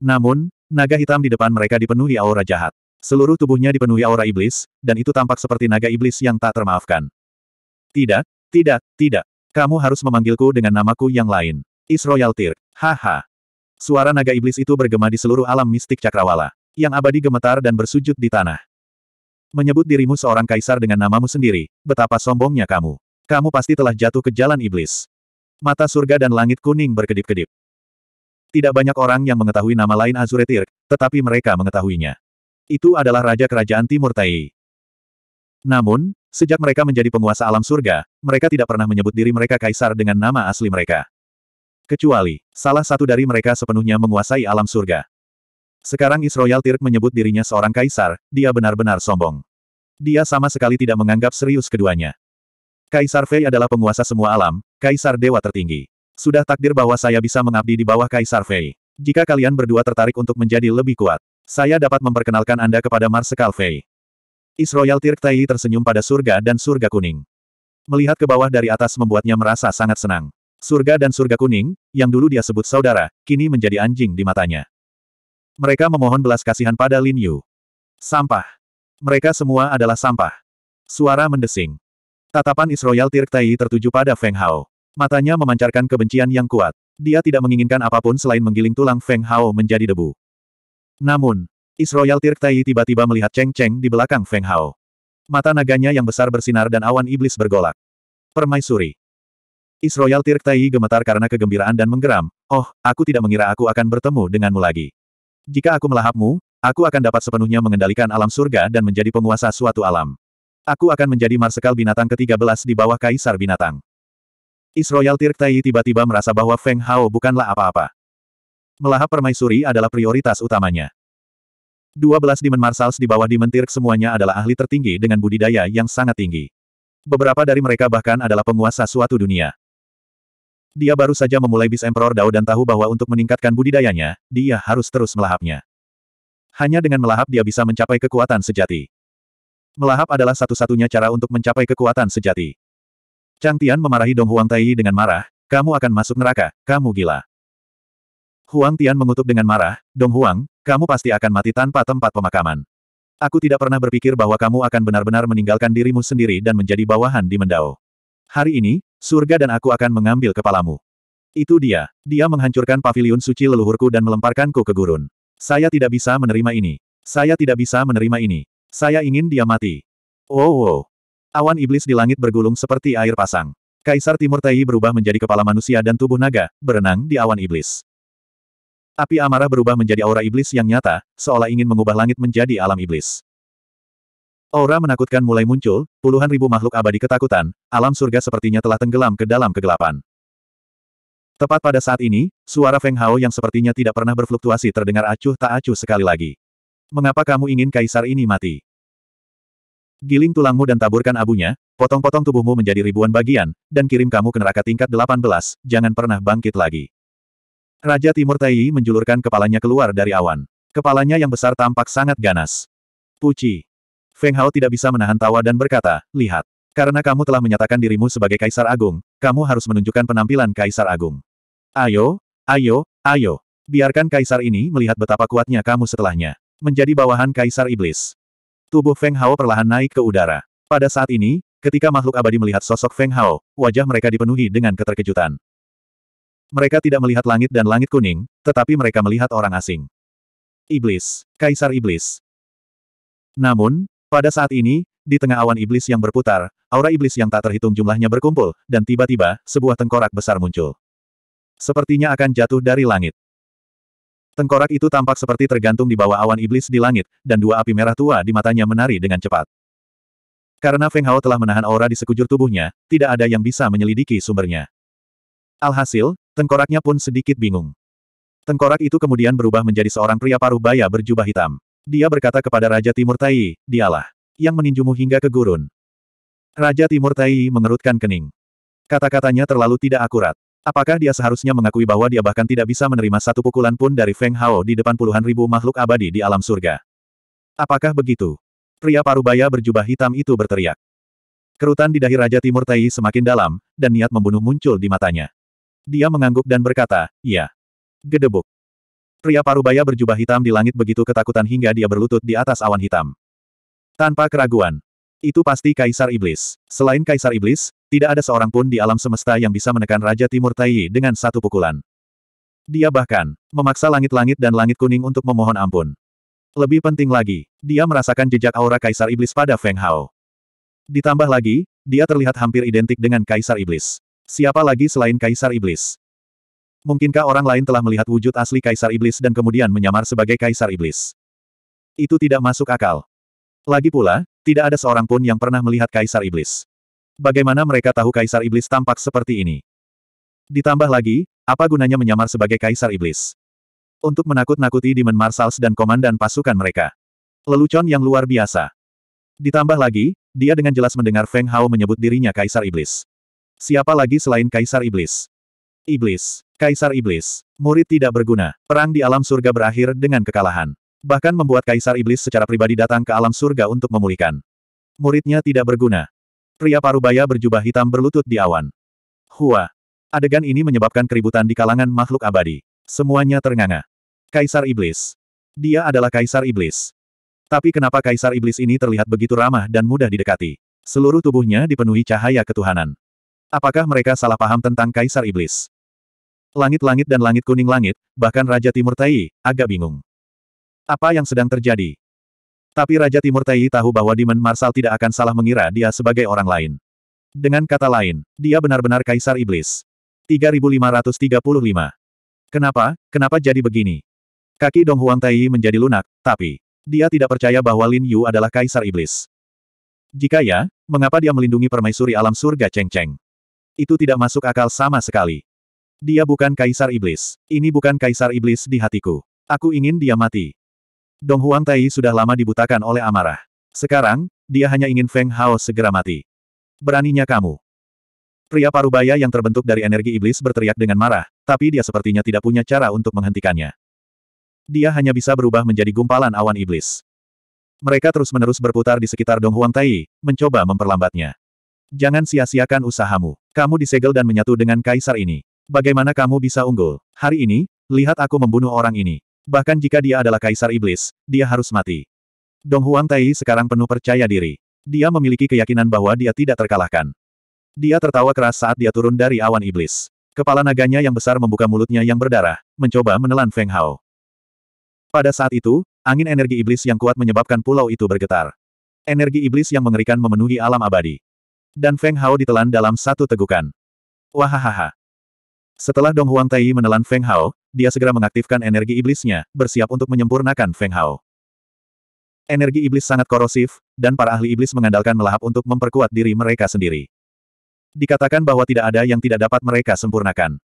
Namun, naga hitam di depan mereka dipenuhi aura jahat. Seluruh tubuhnya dipenuhi aura iblis, dan itu tampak seperti naga iblis yang tak termaafkan. Tidak, tidak, tidak. Kamu harus memanggilku dengan namaku yang lain. Is Royal Tear. Haha. Suara naga iblis itu bergema di seluruh alam mistik cakrawala. Yang abadi gemetar dan bersujud di tanah. Menyebut dirimu seorang kaisar dengan namamu sendiri, betapa sombongnya kamu. Kamu pasti telah jatuh ke jalan iblis. Mata surga dan langit kuning berkedip-kedip. Tidak banyak orang yang mengetahui nama lain Azure Tirk, tetapi mereka mengetahuinya. Itu adalah Raja Kerajaan Timur Tai. Namun, sejak mereka menjadi penguasa alam surga, mereka tidak pernah menyebut diri mereka kaisar dengan nama asli mereka. Kecuali, salah satu dari mereka sepenuhnya menguasai alam surga. Sekarang Isroyal Tirk menyebut dirinya seorang kaisar, dia benar-benar sombong. Dia sama sekali tidak menganggap serius keduanya. Kaisar Fei adalah penguasa semua alam, kaisar dewa tertinggi. Sudah takdir bahwa saya bisa mengabdi di bawah Kaisar Fei. Jika kalian berdua tertarik untuk menjadi lebih kuat, saya dapat memperkenalkan Anda kepada Marsekal Fei. Isroyal Tirk Tai tersenyum pada surga dan surga kuning. Melihat ke bawah dari atas membuatnya merasa sangat senang. Surga dan surga kuning, yang dulu dia sebut saudara, kini menjadi anjing di matanya. Mereka memohon belas kasihan pada Lin Yu. Sampah. Mereka semua adalah sampah. Suara mendesing. Tatapan Isroyal Tirktai tertuju pada Feng Hao. Matanya memancarkan kebencian yang kuat. Dia tidak menginginkan apapun selain menggiling tulang Feng Hao menjadi debu. Namun, Isroyal Tirktai tiba-tiba melihat Cheng Cheng di belakang Feng Hao. Mata naganya yang besar bersinar dan awan iblis bergolak. Permaisuri. Is Royal Tirktai gemetar karena kegembiraan dan menggeram, oh, aku tidak mengira aku akan bertemu denganmu lagi. Jika aku melahapmu, aku akan dapat sepenuhnya mengendalikan alam surga dan menjadi penguasa suatu alam. Aku akan menjadi marsekal binatang ke-13 di bawah kaisar binatang. Is Royal Tirktai tiba-tiba merasa bahwa Feng Hao bukanlah apa-apa. Melahap permaisuri adalah prioritas utamanya. 12 Demon Marsals di bawah Demon Tirk semuanya adalah ahli tertinggi dengan budidaya yang sangat tinggi. Beberapa dari mereka bahkan adalah penguasa suatu dunia. Dia baru saja memulai bis Emperor Dao dan tahu bahwa untuk meningkatkan budidayanya, dia harus terus melahapnya. Hanya dengan melahap dia bisa mencapai kekuatan sejati. Melahap adalah satu-satunya cara untuk mencapai kekuatan sejati. Chang Tian memarahi Dong Huang Taiyi dengan marah, kamu akan masuk neraka, kamu gila. Huang Tian mengutuk dengan marah, Dong Huang, kamu pasti akan mati tanpa tempat pemakaman. Aku tidak pernah berpikir bahwa kamu akan benar-benar meninggalkan dirimu sendiri dan menjadi bawahan di Mendao. Hari ini, Surga dan aku akan mengambil kepalamu. Itu dia. Dia menghancurkan pavilion suci leluhurku dan melemparkanku ke gurun. Saya tidak bisa menerima ini. Saya tidak bisa menerima ini. Saya ingin dia mati. Wow, oh, wow. Awan iblis di langit bergulung seperti air pasang. Kaisar Timur Tai berubah menjadi kepala manusia dan tubuh naga, berenang di awan iblis. Api amarah berubah menjadi aura iblis yang nyata, seolah ingin mengubah langit menjadi alam iblis. Aura menakutkan mulai muncul, puluhan ribu makhluk abadi ketakutan, alam surga sepertinya telah tenggelam ke dalam kegelapan. Tepat pada saat ini, suara Feng Hao yang sepertinya tidak pernah berfluktuasi terdengar acuh tak acuh sekali lagi. Mengapa kamu ingin kaisar ini mati? Giling tulangmu dan taburkan abunya, potong-potong tubuhmu menjadi ribuan bagian, dan kirim kamu ke neraka tingkat 18, jangan pernah bangkit lagi. Raja Timur Taiyi menjulurkan kepalanya keluar dari awan. Kepalanya yang besar tampak sangat ganas. Puci. Feng Hao tidak bisa menahan tawa dan berkata, lihat. Karena kamu telah menyatakan dirimu sebagai Kaisar Agung, kamu harus menunjukkan penampilan Kaisar Agung. Ayo, ayo, ayo. Biarkan Kaisar ini melihat betapa kuatnya kamu setelahnya. Menjadi bawahan Kaisar Iblis. Tubuh Feng Hao perlahan naik ke udara. Pada saat ini, ketika makhluk abadi melihat sosok Feng Hao, wajah mereka dipenuhi dengan keterkejutan. Mereka tidak melihat langit dan langit kuning, tetapi mereka melihat orang asing. Iblis. Kaisar Iblis. Namun, pada saat ini, di tengah awan iblis yang berputar, aura iblis yang tak terhitung jumlahnya berkumpul, dan tiba-tiba, sebuah tengkorak besar muncul. Sepertinya akan jatuh dari langit. Tengkorak itu tampak seperti tergantung di bawah awan iblis di langit, dan dua api merah tua di matanya menari dengan cepat. Karena Feng Hao telah menahan aura di sekujur tubuhnya, tidak ada yang bisa menyelidiki sumbernya. Alhasil, tengkoraknya pun sedikit bingung. Tengkorak itu kemudian berubah menjadi seorang pria paruh baya berjubah hitam. Dia berkata kepada Raja Timur Tai, dialah yang meninjumu hingga ke gurun. Raja Timur Tai mengerutkan kening. Kata-katanya terlalu tidak akurat. Apakah dia seharusnya mengakui bahwa dia bahkan tidak bisa menerima satu pukulan pun dari Feng Hao di depan puluhan ribu makhluk abadi di alam surga? Apakah begitu? Pria parubaya berjubah hitam itu berteriak. Kerutan di dahi Raja Timur Tai semakin dalam, dan niat membunuh muncul di matanya. Dia mengangguk dan berkata, ya. Gedebuk. Pria parubaya berjubah hitam di langit begitu ketakutan hingga dia berlutut di atas awan hitam. Tanpa keraguan. Itu pasti Kaisar Iblis. Selain Kaisar Iblis, tidak ada seorang pun di alam semesta yang bisa menekan Raja Timur Taiyi dengan satu pukulan. Dia bahkan memaksa langit-langit dan langit kuning untuk memohon ampun. Lebih penting lagi, dia merasakan jejak aura Kaisar Iblis pada Feng Hao. Ditambah lagi, dia terlihat hampir identik dengan Kaisar Iblis. Siapa lagi selain Kaisar Iblis? Mungkinkah orang lain telah melihat wujud asli Kaisar Iblis dan kemudian menyamar sebagai Kaisar Iblis? Itu tidak masuk akal. Lagi pula, tidak ada seorang pun yang pernah melihat Kaisar Iblis. Bagaimana mereka tahu Kaisar Iblis tampak seperti ini? Ditambah lagi, apa gunanya menyamar sebagai Kaisar Iblis? Untuk menakut-nakuti Demon Marshals dan komandan pasukan mereka. Lelucon yang luar biasa. Ditambah lagi, dia dengan jelas mendengar Feng Hao menyebut dirinya Kaisar Iblis. Siapa lagi selain Kaisar Iblis? Iblis. Kaisar Iblis. Murid tidak berguna. Perang di alam surga berakhir dengan kekalahan. Bahkan membuat Kaisar Iblis secara pribadi datang ke alam surga untuk memulihkan. Muridnya tidak berguna. Pria parubaya berjubah hitam berlutut di awan. Hua. Adegan ini menyebabkan keributan di kalangan makhluk abadi. Semuanya ternganga. Kaisar Iblis. Dia adalah Kaisar Iblis. Tapi kenapa Kaisar Iblis ini terlihat begitu ramah dan mudah didekati? Seluruh tubuhnya dipenuhi cahaya ketuhanan. Apakah mereka salah paham tentang Kaisar Iblis? Langit-langit dan langit kuning langit, bahkan Raja Timur Tai, agak bingung. Apa yang sedang terjadi? Tapi Raja Timur Tai tahu bahwa Demon Marshal tidak akan salah mengira dia sebagai orang lain. Dengan kata lain, dia benar-benar Kaisar Iblis. 3535. Kenapa, kenapa jadi begini? Kaki Dong Huang Tai menjadi lunak, tapi dia tidak percaya bahwa Lin Yu adalah Kaisar Iblis. Jika ya, mengapa dia melindungi permaisuri alam surga Cheng Cheng? Itu tidak masuk akal sama sekali. Dia bukan kaisar iblis. Ini bukan kaisar iblis di hatiku. Aku ingin dia mati. Dong Huang Tai sudah lama dibutakan oleh amarah. Sekarang, dia hanya ingin Feng Hao segera mati. Beraninya kamu. Pria parubaya yang terbentuk dari energi iblis berteriak dengan marah, tapi dia sepertinya tidak punya cara untuk menghentikannya. Dia hanya bisa berubah menjadi gumpalan awan iblis. Mereka terus-menerus berputar di sekitar Dong Huang Tai, mencoba memperlambatnya. Jangan sia-siakan usahamu. Kamu disegel dan menyatu dengan kaisar ini. Bagaimana kamu bisa unggul? Hari ini, lihat aku membunuh orang ini. Bahkan jika dia adalah kaisar iblis, dia harus mati. Dong Huang Tai sekarang penuh percaya diri. Dia memiliki keyakinan bahwa dia tidak terkalahkan. Dia tertawa keras saat dia turun dari awan iblis. Kepala naganya yang besar membuka mulutnya yang berdarah, mencoba menelan Feng Hao. Pada saat itu, angin energi iblis yang kuat menyebabkan pulau itu bergetar. Energi iblis yang mengerikan memenuhi alam abadi. Dan Feng Hao ditelan dalam satu tegukan. Wahahaha. Setelah Dong Huang Tai menelan Feng Hao, dia segera mengaktifkan energi iblisnya, bersiap untuk menyempurnakan Feng Hao. Energi iblis sangat korosif, dan para ahli iblis mengandalkan melahap untuk memperkuat diri mereka sendiri. Dikatakan bahwa tidak ada yang tidak dapat mereka sempurnakan.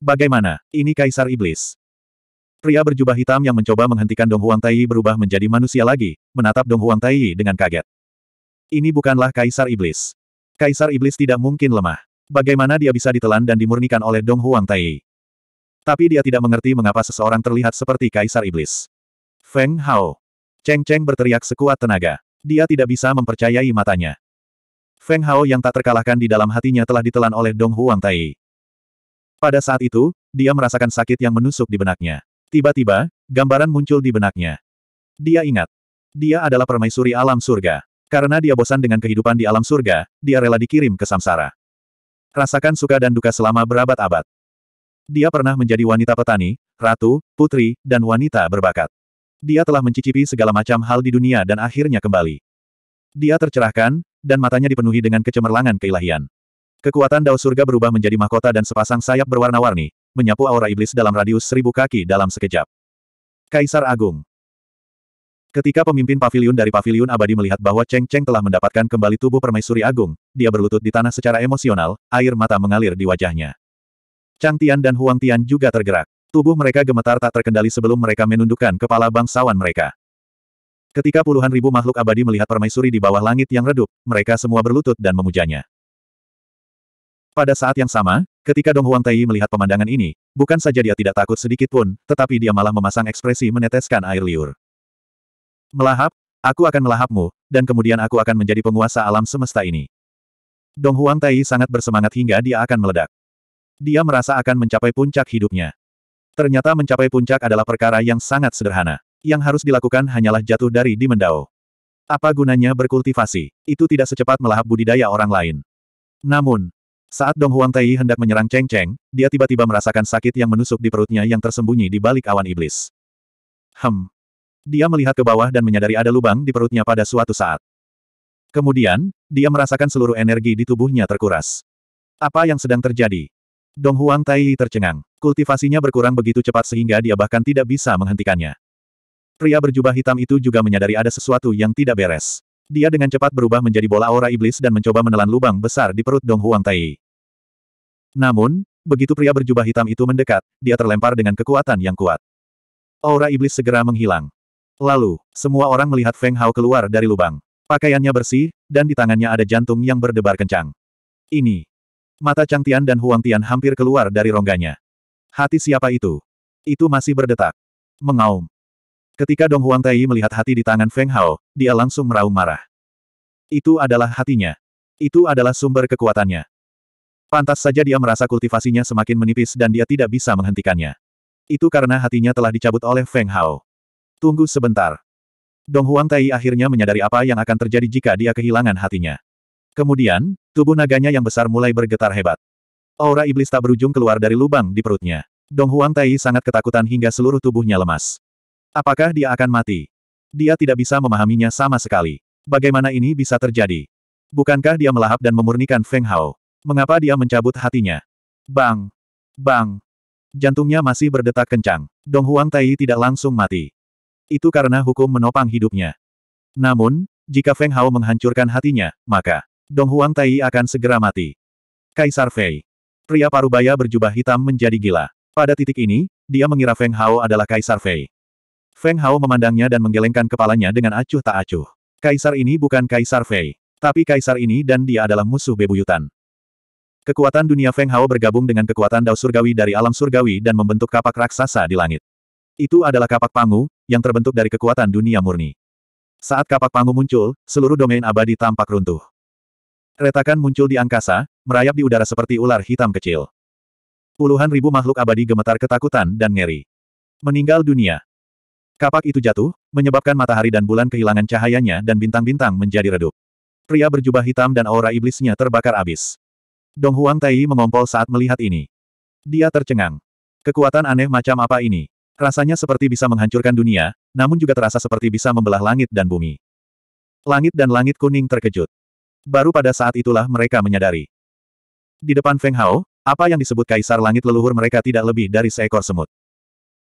Bagaimana, ini Kaisar Iblis? Pria berjubah hitam yang mencoba menghentikan Dong Huang Tai berubah menjadi manusia lagi, menatap Dong Huang Tai dengan kaget. Ini bukanlah Kaisar Iblis. Kaisar Iblis tidak mungkin lemah. Bagaimana dia bisa ditelan dan dimurnikan oleh Dong Huang Tai? Tapi dia tidak mengerti mengapa seseorang terlihat seperti Kaisar Iblis. Feng Hao. Cheng Cheng berteriak sekuat tenaga. Dia tidak bisa mempercayai matanya. Feng Hao yang tak terkalahkan di dalam hatinya telah ditelan oleh Dong Huang Tai. Pada saat itu, dia merasakan sakit yang menusuk di benaknya. Tiba-tiba, gambaran muncul di benaknya. Dia ingat. Dia adalah permaisuri alam surga. Karena dia bosan dengan kehidupan di alam surga, dia rela dikirim ke samsara. Rasakan suka dan duka selama berabad-abad. Dia pernah menjadi wanita petani, ratu, putri, dan wanita berbakat. Dia telah mencicipi segala macam hal di dunia dan akhirnya kembali. Dia tercerahkan, dan matanya dipenuhi dengan kecemerlangan keilahian. Kekuatan dao surga berubah menjadi mahkota dan sepasang sayap berwarna-warni, menyapu aura iblis dalam radius seribu kaki dalam sekejap. Kaisar Agung Ketika pemimpin pavilion dari pavilion abadi melihat bahwa Cheng Cheng telah mendapatkan kembali tubuh permaisuri agung, dia berlutut di tanah secara emosional, air mata mengalir di wajahnya. Chang Tian dan Huang Tian juga tergerak. Tubuh mereka gemetar tak terkendali sebelum mereka menundukkan kepala bangsawan mereka. Ketika puluhan ribu makhluk abadi melihat permaisuri di bawah langit yang redup, mereka semua berlutut dan memujanya. Pada saat yang sama, ketika Dong Huang Tai melihat pemandangan ini, bukan saja dia tidak takut sedikit pun, tetapi dia malah memasang ekspresi meneteskan air liur. Melahap, aku akan melahapmu, dan kemudian aku akan menjadi penguasa alam semesta ini. Dong Huang Tai sangat bersemangat hingga dia akan meledak. Dia merasa akan mencapai puncak hidupnya. Ternyata mencapai puncak adalah perkara yang sangat sederhana. Yang harus dilakukan hanyalah jatuh dari Di Dimendao. Apa gunanya berkultivasi? Itu tidak secepat melahap budidaya orang lain. Namun, saat Dong Huang Tai hendak menyerang Cheng Cheng, dia tiba-tiba merasakan sakit yang menusuk di perutnya yang tersembunyi di balik awan iblis. Hem, dia melihat ke bawah dan menyadari ada lubang di perutnya pada suatu saat. Kemudian, dia merasakan seluruh energi di tubuhnya terkuras. Apa yang sedang terjadi? Dong Huang Taiyi tercengang. Kultivasinya berkurang begitu cepat sehingga dia bahkan tidak bisa menghentikannya. Pria berjubah hitam itu juga menyadari ada sesuatu yang tidak beres. Dia dengan cepat berubah menjadi bola aura iblis dan mencoba menelan lubang besar di perut Dong Huang Tai. Namun, begitu pria berjubah hitam itu mendekat, dia terlempar dengan kekuatan yang kuat. Aura iblis segera menghilang. Lalu, semua orang melihat Feng Hao keluar dari lubang. Pakaiannya bersih, dan di tangannya ada jantung yang berdebar kencang. Ini. Mata Chang Tian dan Huang Tian hampir keluar dari rongganya. Hati siapa itu? Itu masih berdetak. Mengaum. Ketika Dong Huang Tai melihat hati di tangan Feng Hao, dia langsung meraung marah. Itu adalah hatinya. Itu adalah sumber kekuatannya. Pantas saja dia merasa kultivasinya semakin menipis dan dia tidak bisa menghentikannya. Itu karena hatinya telah dicabut oleh Feng Hao. Tunggu sebentar. Dong Huang Tai akhirnya menyadari apa yang akan terjadi jika dia kehilangan hatinya. Kemudian, tubuh naganya yang besar mulai bergetar hebat. Aura iblis tak berujung keluar dari lubang di perutnya. Dong Huang Tai sangat ketakutan hingga seluruh tubuhnya lemas. Apakah dia akan mati? Dia tidak bisa memahaminya sama sekali. Bagaimana ini bisa terjadi? Bukankah dia melahap dan memurnikan Feng Hao? Mengapa dia mencabut hatinya? Bang! Bang! Jantungnya masih berdetak kencang. Dong Huang Tai tidak langsung mati itu karena hukum menopang hidupnya. Namun, jika Feng Hao menghancurkan hatinya, maka Dong Huang Tai akan segera mati. Kaisar Fei. Pria parubaya berjubah hitam menjadi gila. Pada titik ini, dia mengira Feng Hao adalah Kaisar Fei. Feng Hao memandangnya dan menggelengkan kepalanya dengan acuh tak acuh. Kaisar ini bukan Kaisar Fei. Tapi kaisar ini dan dia adalah musuh bebuyutan. Kekuatan dunia Feng Hao bergabung dengan kekuatan Dao Surgawi dari alam surgawi dan membentuk kapak raksasa di langit. Itu adalah kapak pangu, yang terbentuk dari kekuatan dunia murni. Saat kapak pangu muncul, seluruh domain abadi tampak runtuh. Retakan muncul di angkasa, merayap di udara seperti ular hitam kecil. Puluhan ribu makhluk abadi gemetar ketakutan dan ngeri. Meninggal dunia. Kapak itu jatuh, menyebabkan matahari dan bulan kehilangan cahayanya dan bintang-bintang menjadi redup. Pria berjubah hitam dan aura iblisnya terbakar abis. Dong Huang Tai mengompol saat melihat ini. Dia tercengang. Kekuatan aneh macam apa ini? Rasanya seperti bisa menghancurkan dunia, namun juga terasa seperti bisa membelah langit dan bumi. Langit dan langit kuning terkejut. Baru pada saat itulah mereka menyadari. Di depan Feng Hao, apa yang disebut kaisar langit leluhur mereka tidak lebih dari seekor semut.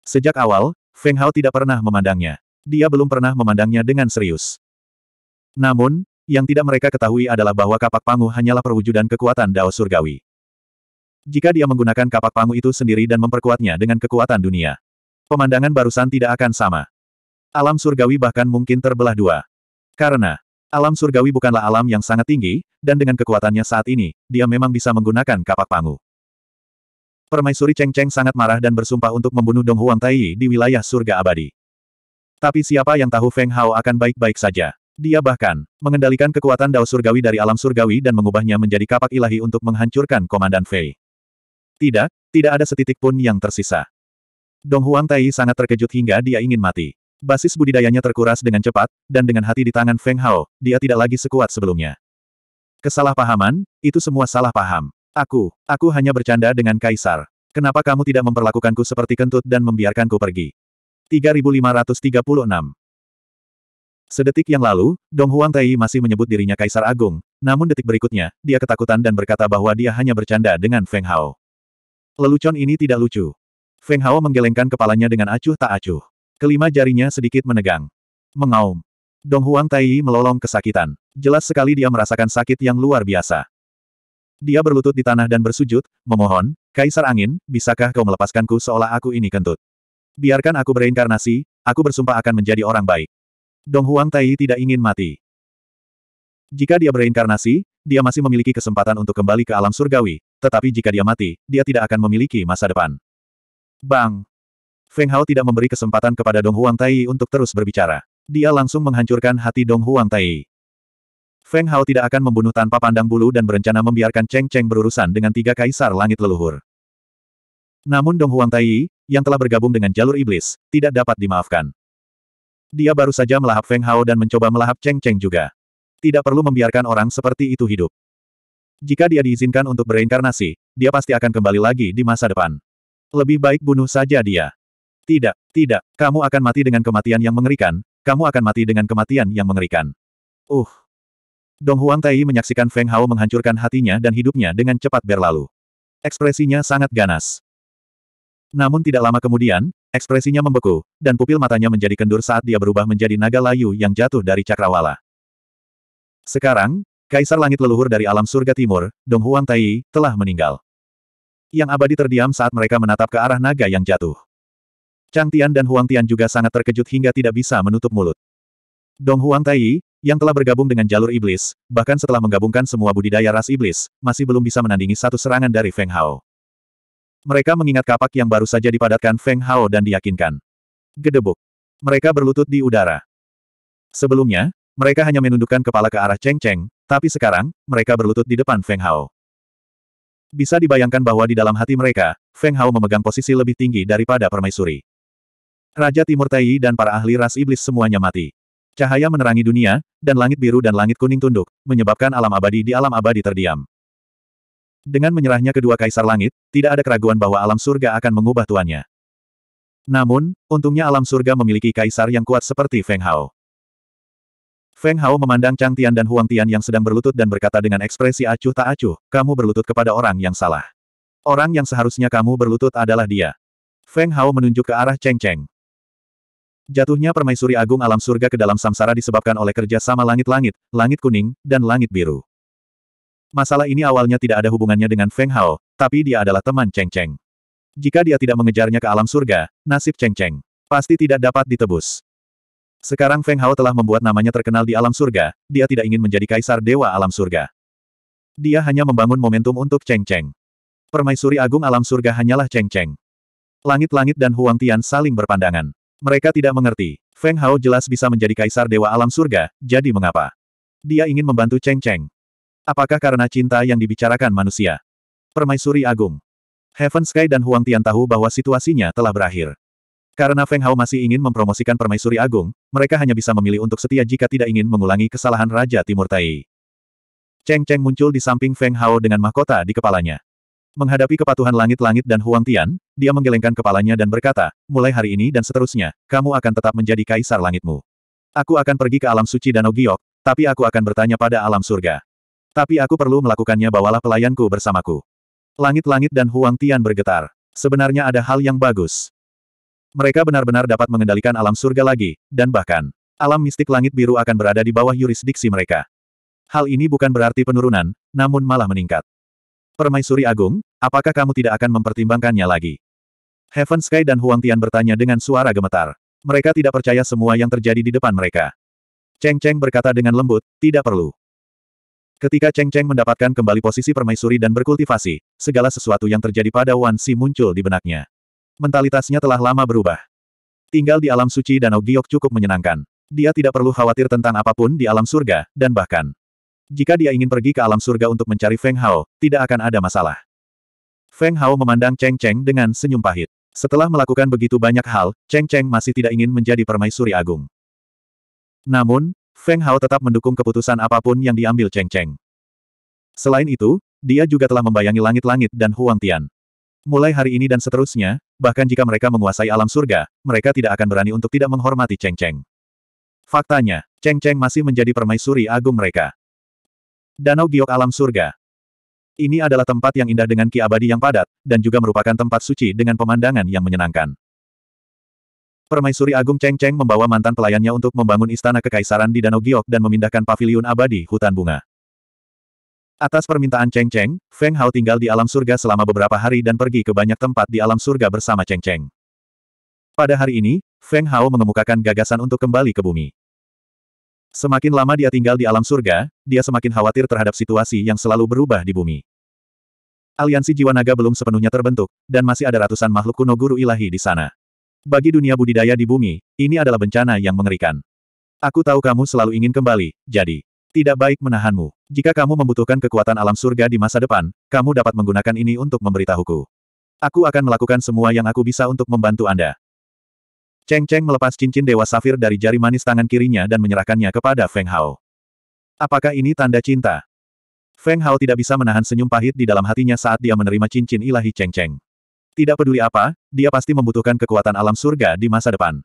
Sejak awal, Feng Hao tidak pernah memandangnya. Dia belum pernah memandangnya dengan serius. Namun, yang tidak mereka ketahui adalah bahwa kapak pangu hanyalah perwujudan kekuatan Dao Surgawi. Jika dia menggunakan kapak pangu itu sendiri dan memperkuatnya dengan kekuatan dunia, Pemandangan barusan tidak akan sama. Alam surgawi bahkan mungkin terbelah dua. Karena alam surgawi bukanlah alam yang sangat tinggi, dan dengan kekuatannya saat ini, dia memang bisa menggunakan kapak pangu. Permaisuri Cheng Cheng sangat marah dan bersumpah untuk membunuh Dong Huang Taiyi di wilayah surga abadi. Tapi siapa yang tahu Feng Hao akan baik-baik saja. Dia bahkan mengendalikan kekuatan Dao Surgawi dari alam surgawi dan mengubahnya menjadi kapak ilahi untuk menghancurkan Komandan Fei. Tidak, tidak ada setitik pun yang tersisa. Dong Huang Tai sangat terkejut hingga dia ingin mati. Basis budidayanya terkuras dengan cepat, dan dengan hati di tangan Feng Hao, dia tidak lagi sekuat sebelumnya. Kesalahpahaman, itu semua salah paham. Aku, aku hanya bercanda dengan Kaisar. Kenapa kamu tidak memperlakukanku seperti kentut dan membiarkanku pergi? 3536 Sedetik yang lalu, Dong Huang Tai masih menyebut dirinya Kaisar Agung, namun detik berikutnya, dia ketakutan dan berkata bahwa dia hanya bercanda dengan Feng Hao. Lelucon ini tidak lucu. Feng Hao menggelengkan kepalanya dengan acuh tak acuh. Kelima jarinya sedikit menegang. Mengaum. Dong Huang Tai melolong kesakitan. Jelas sekali dia merasakan sakit yang luar biasa. Dia berlutut di tanah dan bersujud, memohon, Kaisar Angin, bisakah kau melepaskanku seolah aku ini kentut? Biarkan aku bereinkarnasi, aku bersumpah akan menjadi orang baik. Dong Huang Tai tidak ingin mati. Jika dia bereinkarnasi, dia masih memiliki kesempatan untuk kembali ke alam surgawi, tetapi jika dia mati, dia tidak akan memiliki masa depan. Bang! Feng Hao tidak memberi kesempatan kepada Dong Huang Tai untuk terus berbicara. Dia langsung menghancurkan hati Dong Huang Tai. Feng Hao tidak akan membunuh tanpa pandang bulu dan berencana membiarkan Cheng Cheng berurusan dengan tiga kaisar langit leluhur. Namun Dong Huang Tai, yang telah bergabung dengan jalur iblis, tidak dapat dimaafkan. Dia baru saja melahap Feng Hao dan mencoba melahap Cheng Cheng juga. Tidak perlu membiarkan orang seperti itu hidup. Jika dia diizinkan untuk bereinkarnasi, dia pasti akan kembali lagi di masa depan. Lebih baik bunuh saja dia. Tidak, tidak, kamu akan mati dengan kematian yang mengerikan, kamu akan mati dengan kematian yang mengerikan. Uh. Dong Huang Tai menyaksikan Feng Hao menghancurkan hatinya dan hidupnya dengan cepat berlalu. Ekspresinya sangat ganas. Namun tidak lama kemudian, ekspresinya membeku, dan pupil matanya menjadi kendur saat dia berubah menjadi naga layu yang jatuh dari cakrawala. Sekarang, Kaisar Langit Leluhur dari alam surga timur, Dong Huang Tai, telah meninggal yang abadi terdiam saat mereka menatap ke arah naga yang jatuh. Chang Tian dan Huang Tian juga sangat terkejut hingga tidak bisa menutup mulut. Dong Huang Tai, yang telah bergabung dengan jalur iblis, bahkan setelah menggabungkan semua budidaya ras iblis, masih belum bisa menandingi satu serangan dari Feng Hao. Mereka mengingat kapak yang baru saja dipadatkan Feng Hao dan diyakinkan. Gedebuk. Mereka berlutut di udara. Sebelumnya, mereka hanya menundukkan kepala ke arah Cheng Cheng, tapi sekarang, mereka berlutut di depan Feng Hao. Bisa dibayangkan bahwa di dalam hati mereka, Feng Hao memegang posisi lebih tinggi daripada permaisuri. Raja Timur Tai dan para ahli ras iblis semuanya mati. Cahaya menerangi dunia, dan langit biru dan langit kuning tunduk, menyebabkan alam abadi di alam abadi terdiam. Dengan menyerahnya kedua kaisar langit, tidak ada keraguan bahwa alam surga akan mengubah tuannya. Namun, untungnya alam surga memiliki kaisar yang kuat seperti Feng Hao. Feng Hao memandang Chang Tian dan Huang Tian yang sedang berlutut dan berkata dengan ekspresi acuh tak acuh, kamu berlutut kepada orang yang salah. Orang yang seharusnya kamu berlutut adalah dia. Feng Hao menunjuk ke arah Cheng Cheng. Jatuhnya permaisuri agung alam surga ke dalam samsara disebabkan oleh kerja sama langit-langit, langit kuning, dan langit biru. Masalah ini awalnya tidak ada hubungannya dengan Feng Hao, tapi dia adalah teman Cheng Cheng. Jika dia tidak mengejarnya ke alam surga, nasib Cheng Cheng pasti tidak dapat ditebus. Sekarang Feng Hao telah membuat namanya terkenal di alam surga, dia tidak ingin menjadi kaisar dewa alam surga. Dia hanya membangun momentum untuk Cheng Cheng. Permaisuri agung alam surga hanyalah Cheng Cheng. Langit-langit dan Huang Tian saling berpandangan. Mereka tidak mengerti. Feng Hao jelas bisa menjadi kaisar dewa alam surga, jadi mengapa? Dia ingin membantu Cheng Cheng. Apakah karena cinta yang dibicarakan manusia? Permaisuri agung. Heaven Sky dan Huang Tian tahu bahwa situasinya telah berakhir. Karena Feng Hao masih ingin mempromosikan permaisuri agung, mereka hanya bisa memilih untuk setia jika tidak ingin mengulangi kesalahan Raja Timur Tai. Cheng Cheng muncul di samping Feng Hao dengan mahkota di kepalanya. Menghadapi kepatuhan langit-langit dan Huang Tian, dia menggelengkan kepalanya dan berkata, mulai hari ini dan seterusnya, kamu akan tetap menjadi kaisar langitmu. Aku akan pergi ke alam suci Danau Giok, tapi aku akan bertanya pada alam surga. Tapi aku perlu melakukannya bawalah pelayanku bersamaku. Langit-langit dan Huang Tian bergetar. Sebenarnya ada hal yang bagus. Mereka benar-benar dapat mengendalikan alam surga lagi, dan bahkan, alam mistik langit biru akan berada di bawah yurisdiksi mereka. Hal ini bukan berarti penurunan, namun malah meningkat. Permaisuri Agung, apakah kamu tidak akan mempertimbangkannya lagi? Heaven Sky dan Huang Tian bertanya dengan suara gemetar. Mereka tidak percaya semua yang terjadi di depan mereka. Cheng Cheng berkata dengan lembut, tidak perlu. Ketika Cheng Cheng mendapatkan kembali posisi permaisuri dan berkultivasi, segala sesuatu yang terjadi pada Wan Si muncul di benaknya. Mentalitasnya telah lama berubah. Tinggal di alam suci Danau Giok cukup menyenangkan. Dia tidak perlu khawatir tentang apapun di alam surga, dan bahkan. Jika dia ingin pergi ke alam surga untuk mencari Feng Hao, tidak akan ada masalah. Feng Hao memandang Cheng Cheng dengan senyum pahit. Setelah melakukan begitu banyak hal, Cheng Cheng masih tidak ingin menjadi permaisuri agung. Namun, Feng Hao tetap mendukung keputusan apapun yang diambil Cheng Cheng. Selain itu, dia juga telah membayangi langit-langit dan Huang Tian. Mulai hari ini dan seterusnya, bahkan jika mereka menguasai alam surga, mereka tidak akan berani untuk tidak menghormati Cheng Cheng. Faktanya, Cheng Cheng masih menjadi permaisuri agung mereka. Danau Giok Alam Surga Ini adalah tempat yang indah dengan ki abadi yang padat, dan juga merupakan tempat suci dengan pemandangan yang menyenangkan. Permaisuri Agung Cheng Cheng membawa mantan pelayannya untuk membangun istana kekaisaran di Danau Giok dan memindahkan paviliun abadi hutan bunga. Atas permintaan Cheng Cheng, Feng Hao tinggal di alam surga selama beberapa hari dan pergi ke banyak tempat di alam surga bersama Cheng Cheng. Pada hari ini, Feng Hao mengemukakan gagasan untuk kembali ke bumi. Semakin lama dia tinggal di alam surga, dia semakin khawatir terhadap situasi yang selalu berubah di bumi. Aliansi Jiwa Naga belum sepenuhnya terbentuk, dan masih ada ratusan makhluk kuno guru ilahi di sana. Bagi dunia budidaya di bumi, ini adalah bencana yang mengerikan. Aku tahu kamu selalu ingin kembali, jadi tidak baik menahanmu. Jika kamu membutuhkan kekuatan alam surga di masa depan, kamu dapat menggunakan ini untuk memberitahuku. Aku akan melakukan semua yang aku bisa untuk membantu Anda. Cheng Cheng melepas cincin Dewa Safir dari jari manis tangan kirinya dan menyerahkannya kepada Feng Hao. Apakah ini tanda cinta? Feng Hao tidak bisa menahan senyum pahit di dalam hatinya saat dia menerima cincin ilahi Cheng Cheng. Tidak peduli apa, dia pasti membutuhkan kekuatan alam surga di masa depan.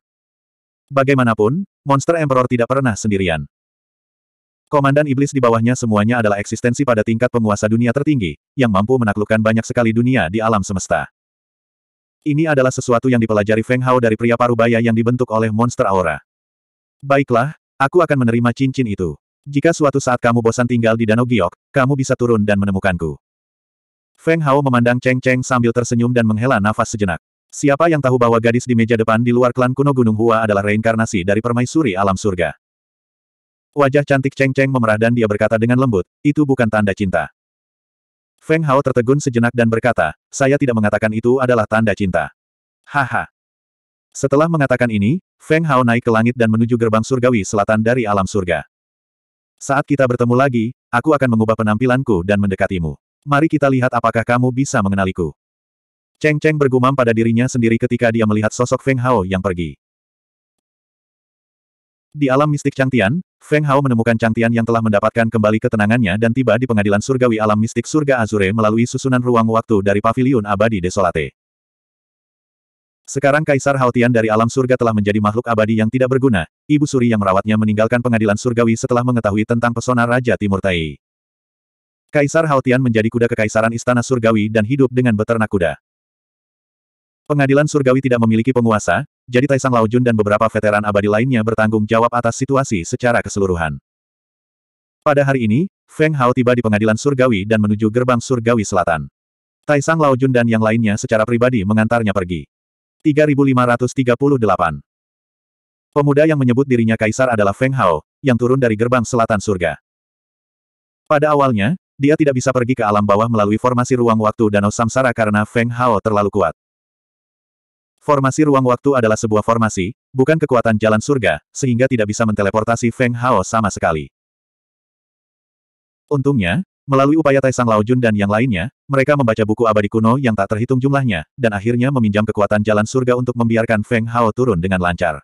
Bagaimanapun, monster emperor tidak pernah sendirian. Komandan iblis di bawahnya semuanya adalah eksistensi pada tingkat penguasa dunia tertinggi, yang mampu menaklukkan banyak sekali dunia di alam semesta. Ini adalah sesuatu yang dipelajari Feng Hao dari pria parubaya yang dibentuk oleh monster aura. Baiklah, aku akan menerima cincin itu. Jika suatu saat kamu bosan tinggal di Danau Giok, kamu bisa turun dan menemukanku. Feng Hao memandang Cheng Cheng sambil tersenyum dan menghela nafas sejenak. Siapa yang tahu bahwa gadis di meja depan di luar klan kuno Gunung Hua adalah reinkarnasi dari permaisuri alam surga? Wajah cantik Cheng Cheng memerah dan dia berkata dengan lembut, itu bukan tanda cinta. Feng Hao tertegun sejenak dan berkata, saya tidak mengatakan itu adalah tanda cinta. Haha. Setelah mengatakan ini, Feng Hao naik ke langit dan menuju gerbang surgawi selatan dari alam surga. Saat kita bertemu lagi, aku akan mengubah penampilanku dan mendekatimu. Mari kita lihat apakah kamu bisa mengenaliku. Cheng Cheng bergumam pada dirinya sendiri ketika dia melihat sosok Feng Hao yang pergi. Di alam mistik Changtian, Feng Hao menemukan Chang Tian yang telah mendapatkan kembali ketenangannya dan tiba di pengadilan surgawi alam mistik surga Azure melalui susunan ruang waktu dari paviliun abadi Desolate. Sekarang Kaisar Hao dari alam surga telah menjadi makhluk abadi yang tidak berguna, Ibu Suri yang merawatnya meninggalkan pengadilan surgawi setelah mengetahui tentang pesona Raja Timur Tai. Kaisar Hao menjadi kuda kekaisaran istana surgawi dan hidup dengan beternak kuda. Pengadilan surgawi tidak memiliki penguasa, jadi Taisang Laojun dan beberapa veteran abadi lainnya bertanggung jawab atas situasi secara keseluruhan. Pada hari ini, Feng Hao tiba di pengadilan surgawi dan menuju gerbang surgawi selatan. Taisang Laojun dan yang lainnya secara pribadi mengantarnya pergi. 3538 Pemuda yang menyebut dirinya kaisar adalah Feng Hao, yang turun dari gerbang selatan surga. Pada awalnya, dia tidak bisa pergi ke alam bawah melalui formasi ruang waktu danau samsara karena Feng Hao terlalu kuat. Formasi ruang waktu adalah sebuah formasi, bukan kekuatan jalan surga, sehingga tidak bisa menteleportasi Feng Hao sama sekali. Untungnya, melalui upaya Taisang Laojun dan yang lainnya, mereka membaca buku abadi kuno yang tak terhitung jumlahnya, dan akhirnya meminjam kekuatan jalan surga untuk membiarkan Feng Hao turun dengan lancar.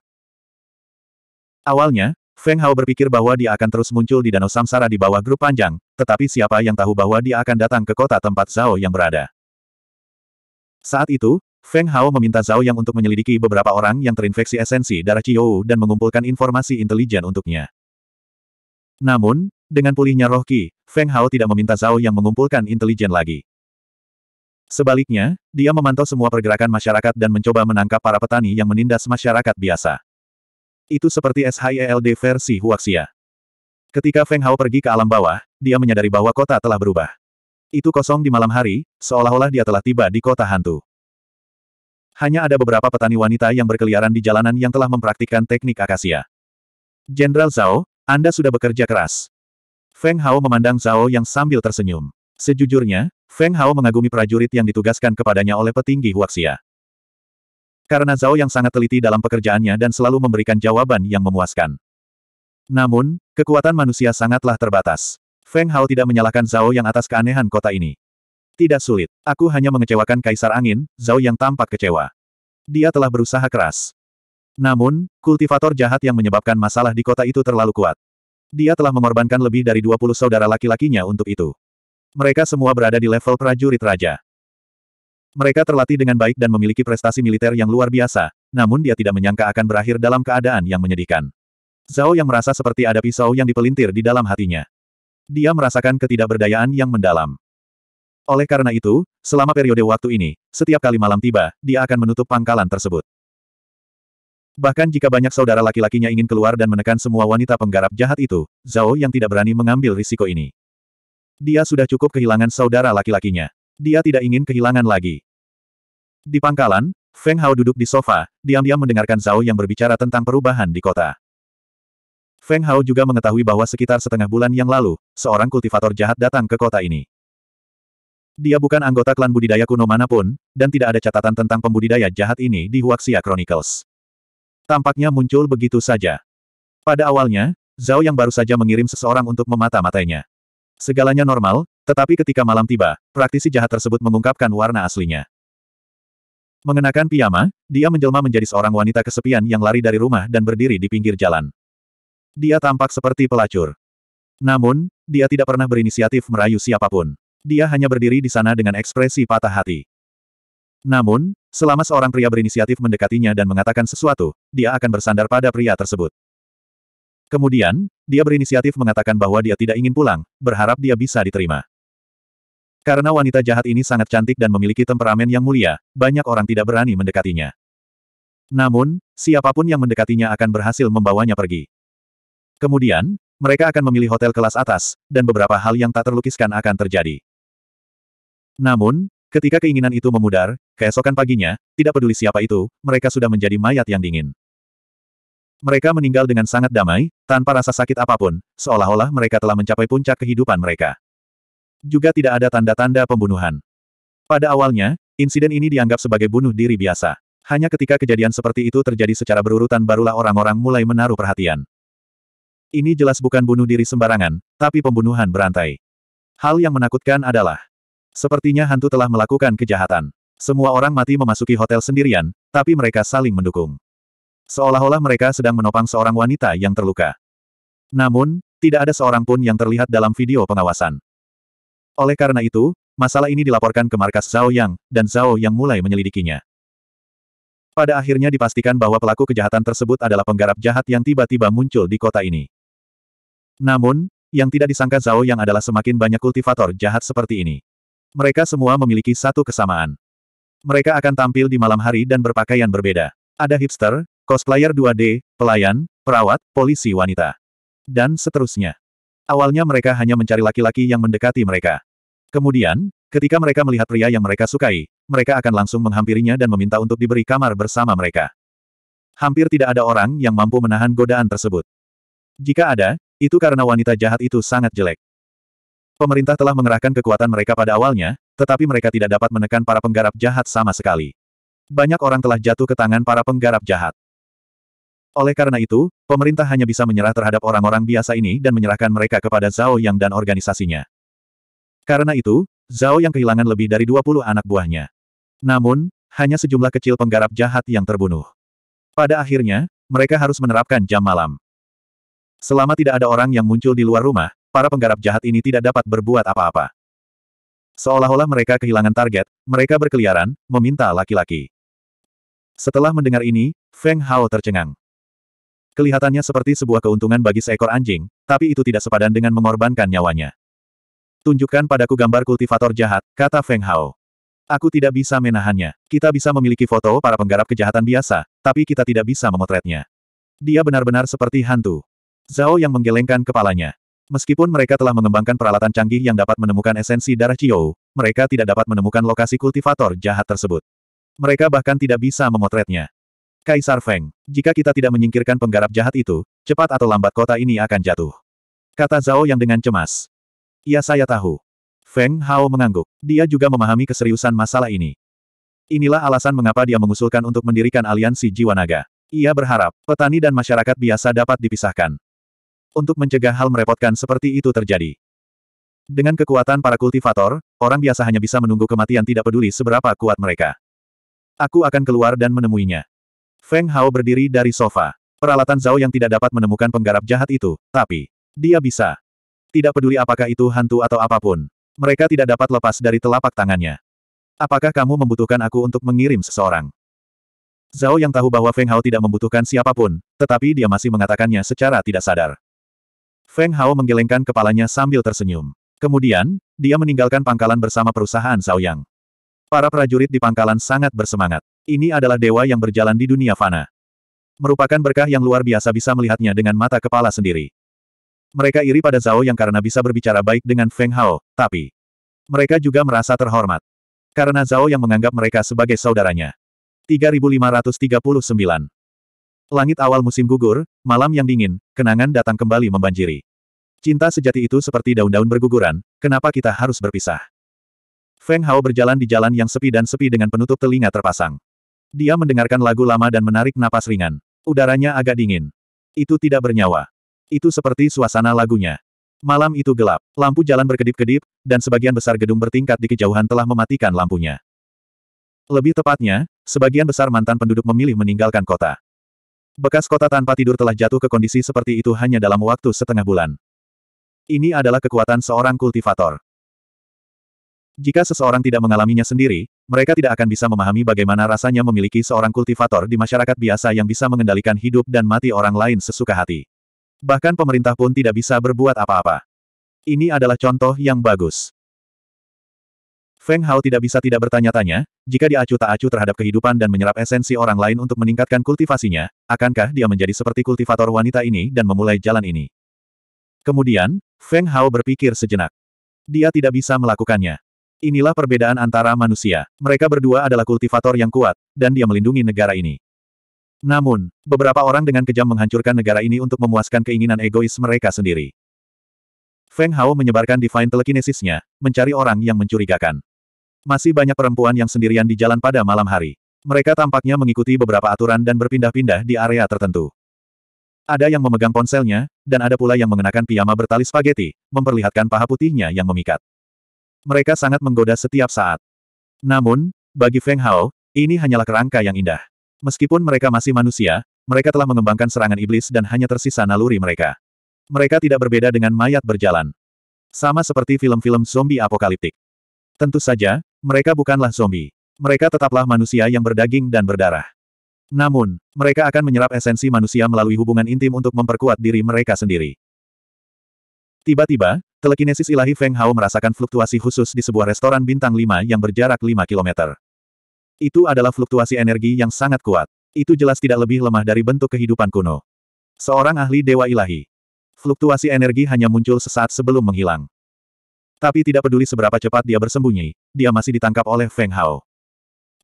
Awalnya, Feng Hao berpikir bahwa dia akan terus muncul di Danau Samsara di bawah grup panjang, tetapi siapa yang tahu bahwa dia akan datang ke kota tempat Zhao yang berada. Saat itu, Feng Hao meminta Zhao Yang untuk menyelidiki beberapa orang yang terinfeksi esensi darah Qiu dan mengumpulkan informasi intelijen untuknya. Namun, dengan pulihnya roh Qi, Feng Hao tidak meminta Zhao Yang mengumpulkan intelijen lagi. Sebaliknya, dia memantau semua pergerakan masyarakat dan mencoba menangkap para petani yang menindas masyarakat biasa. Itu seperti SHIELD versi Huaxia. Ketika Feng Hao pergi ke alam bawah, dia menyadari bahwa kota telah berubah. Itu kosong di malam hari, seolah-olah dia telah tiba di kota hantu. Hanya ada beberapa petani wanita yang berkeliaran di jalanan yang telah mempraktikkan teknik akasia. Jenderal Zhao, Anda sudah bekerja keras. Feng Hao memandang Zhao yang sambil tersenyum. Sejujurnya, Feng Hao mengagumi prajurit yang ditugaskan kepadanya oleh petinggi Huaxia. Karena Zhao yang sangat teliti dalam pekerjaannya dan selalu memberikan jawaban yang memuaskan. Namun, kekuatan manusia sangatlah terbatas. Feng Hao tidak menyalahkan Zhao yang atas keanehan kota ini. Tidak sulit. Aku hanya mengecewakan Kaisar Angin, Zhao yang tampak kecewa. Dia telah berusaha keras. Namun, kultivator jahat yang menyebabkan masalah di kota itu terlalu kuat. Dia telah mengorbankan lebih dari 20 saudara laki-lakinya untuk itu. Mereka semua berada di level prajurit raja. Mereka terlatih dengan baik dan memiliki prestasi militer yang luar biasa, namun dia tidak menyangka akan berakhir dalam keadaan yang menyedihkan. Zhao yang merasa seperti ada pisau yang dipelintir di dalam hatinya. Dia merasakan ketidakberdayaan yang mendalam. Oleh karena itu, selama periode waktu ini, setiap kali malam tiba, dia akan menutup pangkalan tersebut. Bahkan jika banyak saudara laki-lakinya ingin keluar dan menekan semua wanita penggarap jahat itu, Zhao yang tidak berani mengambil risiko ini. Dia sudah cukup kehilangan saudara laki-lakinya. Dia tidak ingin kehilangan lagi. Di pangkalan, Feng Hao duduk di sofa, diam-diam mendengarkan Zhao yang berbicara tentang perubahan di kota. Feng Hao juga mengetahui bahwa sekitar setengah bulan yang lalu, seorang kultivator jahat datang ke kota ini. Dia bukan anggota klan budidaya kuno manapun, dan tidak ada catatan tentang pembudidaya jahat ini di Huaxia Chronicles. Tampaknya muncul begitu saja. Pada awalnya, Zhao yang baru saja mengirim seseorang untuk memata-matainya. Segalanya normal, tetapi ketika malam tiba, praktisi jahat tersebut mengungkapkan warna aslinya. Mengenakan piyama, dia menjelma menjadi seorang wanita kesepian yang lari dari rumah dan berdiri di pinggir jalan. Dia tampak seperti pelacur. Namun, dia tidak pernah berinisiatif merayu siapapun. Dia hanya berdiri di sana dengan ekspresi patah hati. Namun, selama seorang pria berinisiatif mendekatinya dan mengatakan sesuatu, dia akan bersandar pada pria tersebut. Kemudian, dia berinisiatif mengatakan bahwa dia tidak ingin pulang, berharap dia bisa diterima. Karena wanita jahat ini sangat cantik dan memiliki temperamen yang mulia, banyak orang tidak berani mendekatinya. Namun, siapapun yang mendekatinya akan berhasil membawanya pergi. Kemudian, mereka akan memilih hotel kelas atas, dan beberapa hal yang tak terlukiskan akan terjadi. Namun, ketika keinginan itu memudar, keesokan paginya, tidak peduli siapa itu, mereka sudah menjadi mayat yang dingin. Mereka meninggal dengan sangat damai, tanpa rasa sakit apapun, seolah-olah mereka telah mencapai puncak kehidupan mereka. Juga tidak ada tanda-tanda pembunuhan. Pada awalnya, insiden ini dianggap sebagai bunuh diri biasa. Hanya ketika kejadian seperti itu terjadi secara berurutan barulah orang-orang mulai menaruh perhatian. Ini jelas bukan bunuh diri sembarangan, tapi pembunuhan berantai. Hal yang menakutkan adalah, Sepertinya hantu telah melakukan kejahatan. Semua orang mati memasuki hotel sendirian, tapi mereka saling mendukung. Seolah-olah mereka sedang menopang seorang wanita yang terluka. Namun, tidak ada seorang pun yang terlihat dalam video pengawasan. Oleh karena itu, masalah ini dilaporkan ke markas Zhao Yang, dan Zhao Yang mulai menyelidikinya. Pada akhirnya dipastikan bahwa pelaku kejahatan tersebut adalah penggarap jahat yang tiba-tiba muncul di kota ini. Namun, yang tidak disangka Zhao Yang adalah semakin banyak kultivator jahat seperti ini. Mereka semua memiliki satu kesamaan. Mereka akan tampil di malam hari dan berpakaian berbeda. Ada hipster, cosplayer 2D, pelayan, perawat, polisi wanita. Dan seterusnya. Awalnya mereka hanya mencari laki-laki yang mendekati mereka. Kemudian, ketika mereka melihat pria yang mereka sukai, mereka akan langsung menghampirinya dan meminta untuk diberi kamar bersama mereka. Hampir tidak ada orang yang mampu menahan godaan tersebut. Jika ada, itu karena wanita jahat itu sangat jelek. Pemerintah telah mengerahkan kekuatan mereka pada awalnya, tetapi mereka tidak dapat menekan para penggarap jahat sama sekali. Banyak orang telah jatuh ke tangan para penggarap jahat. Oleh karena itu, pemerintah hanya bisa menyerah terhadap orang-orang biasa ini dan menyerahkan mereka kepada Zhao Yang dan organisasinya. Karena itu, Zhao Yang kehilangan lebih dari 20 anak buahnya. Namun, hanya sejumlah kecil penggarap jahat yang terbunuh. Pada akhirnya, mereka harus menerapkan jam malam. Selama tidak ada orang yang muncul di luar rumah, para penggarap jahat ini tidak dapat berbuat apa-apa. Seolah-olah mereka kehilangan target, mereka berkeliaran, meminta laki-laki. Setelah mendengar ini, Feng Hao tercengang. Kelihatannya seperti sebuah keuntungan bagi seekor anjing, tapi itu tidak sepadan dengan mengorbankan nyawanya. Tunjukkan padaku gambar kultivator jahat, kata Feng Hao. Aku tidak bisa menahannya. Kita bisa memiliki foto para penggarap kejahatan biasa, tapi kita tidak bisa memotretnya. Dia benar-benar seperti hantu. Zhao yang menggelengkan kepalanya. Meskipun mereka telah mengembangkan peralatan canggih yang dapat menemukan esensi darah Chiou, mereka tidak dapat menemukan lokasi kultivator jahat tersebut. Mereka bahkan tidak bisa memotretnya. Kaisar Feng, jika kita tidak menyingkirkan penggarap jahat itu, cepat atau lambat kota ini akan jatuh. Kata Zhao yang dengan cemas. Ya saya tahu. Feng Hao mengangguk. Dia juga memahami keseriusan masalah ini. Inilah alasan mengapa dia mengusulkan untuk mendirikan aliansi jiwa naga. Ia berharap, petani dan masyarakat biasa dapat dipisahkan untuk mencegah hal merepotkan seperti itu terjadi. Dengan kekuatan para kultivator, orang biasa hanya bisa menunggu kematian tidak peduli seberapa kuat mereka. Aku akan keluar dan menemuinya. Feng Hao berdiri dari sofa. Peralatan Zhao yang tidak dapat menemukan penggarap jahat itu, tapi dia bisa. Tidak peduli apakah itu hantu atau apapun. Mereka tidak dapat lepas dari telapak tangannya. Apakah kamu membutuhkan aku untuk mengirim seseorang? Zhao yang tahu bahwa Feng Hao tidak membutuhkan siapapun, tetapi dia masih mengatakannya secara tidak sadar. Feng Hao menggelengkan kepalanya sambil tersenyum. Kemudian, dia meninggalkan pangkalan bersama perusahaan Yang. Para prajurit di pangkalan sangat bersemangat. Ini adalah dewa yang berjalan di dunia fana. Merupakan berkah yang luar biasa bisa melihatnya dengan mata kepala sendiri. Mereka iri pada Zhao yang karena bisa berbicara baik dengan Feng Hao, tapi mereka juga merasa terhormat. Karena Zhao yang menganggap mereka sebagai saudaranya. 3539 Langit awal musim gugur, malam yang dingin, kenangan datang kembali membanjiri. Cinta sejati itu seperti daun-daun berguguran, kenapa kita harus berpisah? Feng Hao berjalan di jalan yang sepi dan sepi dengan penutup telinga terpasang. Dia mendengarkan lagu lama dan menarik napas ringan. Udaranya agak dingin. Itu tidak bernyawa. Itu seperti suasana lagunya. Malam itu gelap, lampu jalan berkedip-kedip, dan sebagian besar gedung bertingkat di kejauhan telah mematikan lampunya. Lebih tepatnya, sebagian besar mantan penduduk memilih meninggalkan kota. Bekas kota tanpa tidur telah jatuh ke kondisi seperti itu hanya dalam waktu setengah bulan. Ini adalah kekuatan seorang kultivator. Jika seseorang tidak mengalaminya sendiri, mereka tidak akan bisa memahami bagaimana rasanya memiliki seorang kultivator di masyarakat biasa yang bisa mengendalikan hidup dan mati orang lain sesuka hati. Bahkan pemerintah pun tidak bisa berbuat apa-apa. Ini adalah contoh yang bagus. Feng Hao tidak bisa tidak bertanya-tanya, jika dia acuh tak acuh terhadap kehidupan dan menyerap esensi orang lain untuk meningkatkan kultivasinya, akankah dia menjadi seperti kultivator wanita ini dan memulai jalan ini? Kemudian, Feng Hao berpikir sejenak. Dia tidak bisa melakukannya. Inilah perbedaan antara manusia. Mereka berdua adalah kultivator yang kuat, dan dia melindungi negara ini. Namun, beberapa orang dengan kejam menghancurkan negara ini untuk memuaskan keinginan egois mereka sendiri. Feng Hao menyebarkan divine telekinesisnya, mencari orang yang mencurigakan. Masih banyak perempuan yang sendirian di jalan pada malam hari. Mereka tampaknya mengikuti beberapa aturan dan berpindah-pindah di area tertentu. Ada yang memegang ponselnya, dan ada pula yang mengenakan piyama bertali spageti, memperlihatkan paha putihnya yang memikat. Mereka sangat menggoda setiap saat. Namun, bagi Feng Hao, ini hanyalah kerangka yang indah. Meskipun mereka masih manusia, mereka telah mengembangkan serangan iblis dan hanya tersisa naluri mereka. Mereka tidak berbeda dengan mayat berjalan. Sama seperti film-film zombie apokaliptik. Tentu saja, mereka bukanlah zombie. Mereka tetaplah manusia yang berdaging dan berdarah. Namun, mereka akan menyerap esensi manusia melalui hubungan intim untuk memperkuat diri mereka sendiri. Tiba-tiba, telekinesis ilahi Feng Hao merasakan fluktuasi khusus di sebuah restoran bintang 5 yang berjarak 5 kilometer. Itu adalah fluktuasi energi yang sangat kuat. Itu jelas tidak lebih lemah dari bentuk kehidupan kuno. Seorang ahli dewa ilahi. Fluktuasi energi hanya muncul sesaat sebelum menghilang. Tapi tidak peduli seberapa cepat dia bersembunyi, dia masih ditangkap oleh Feng Hao.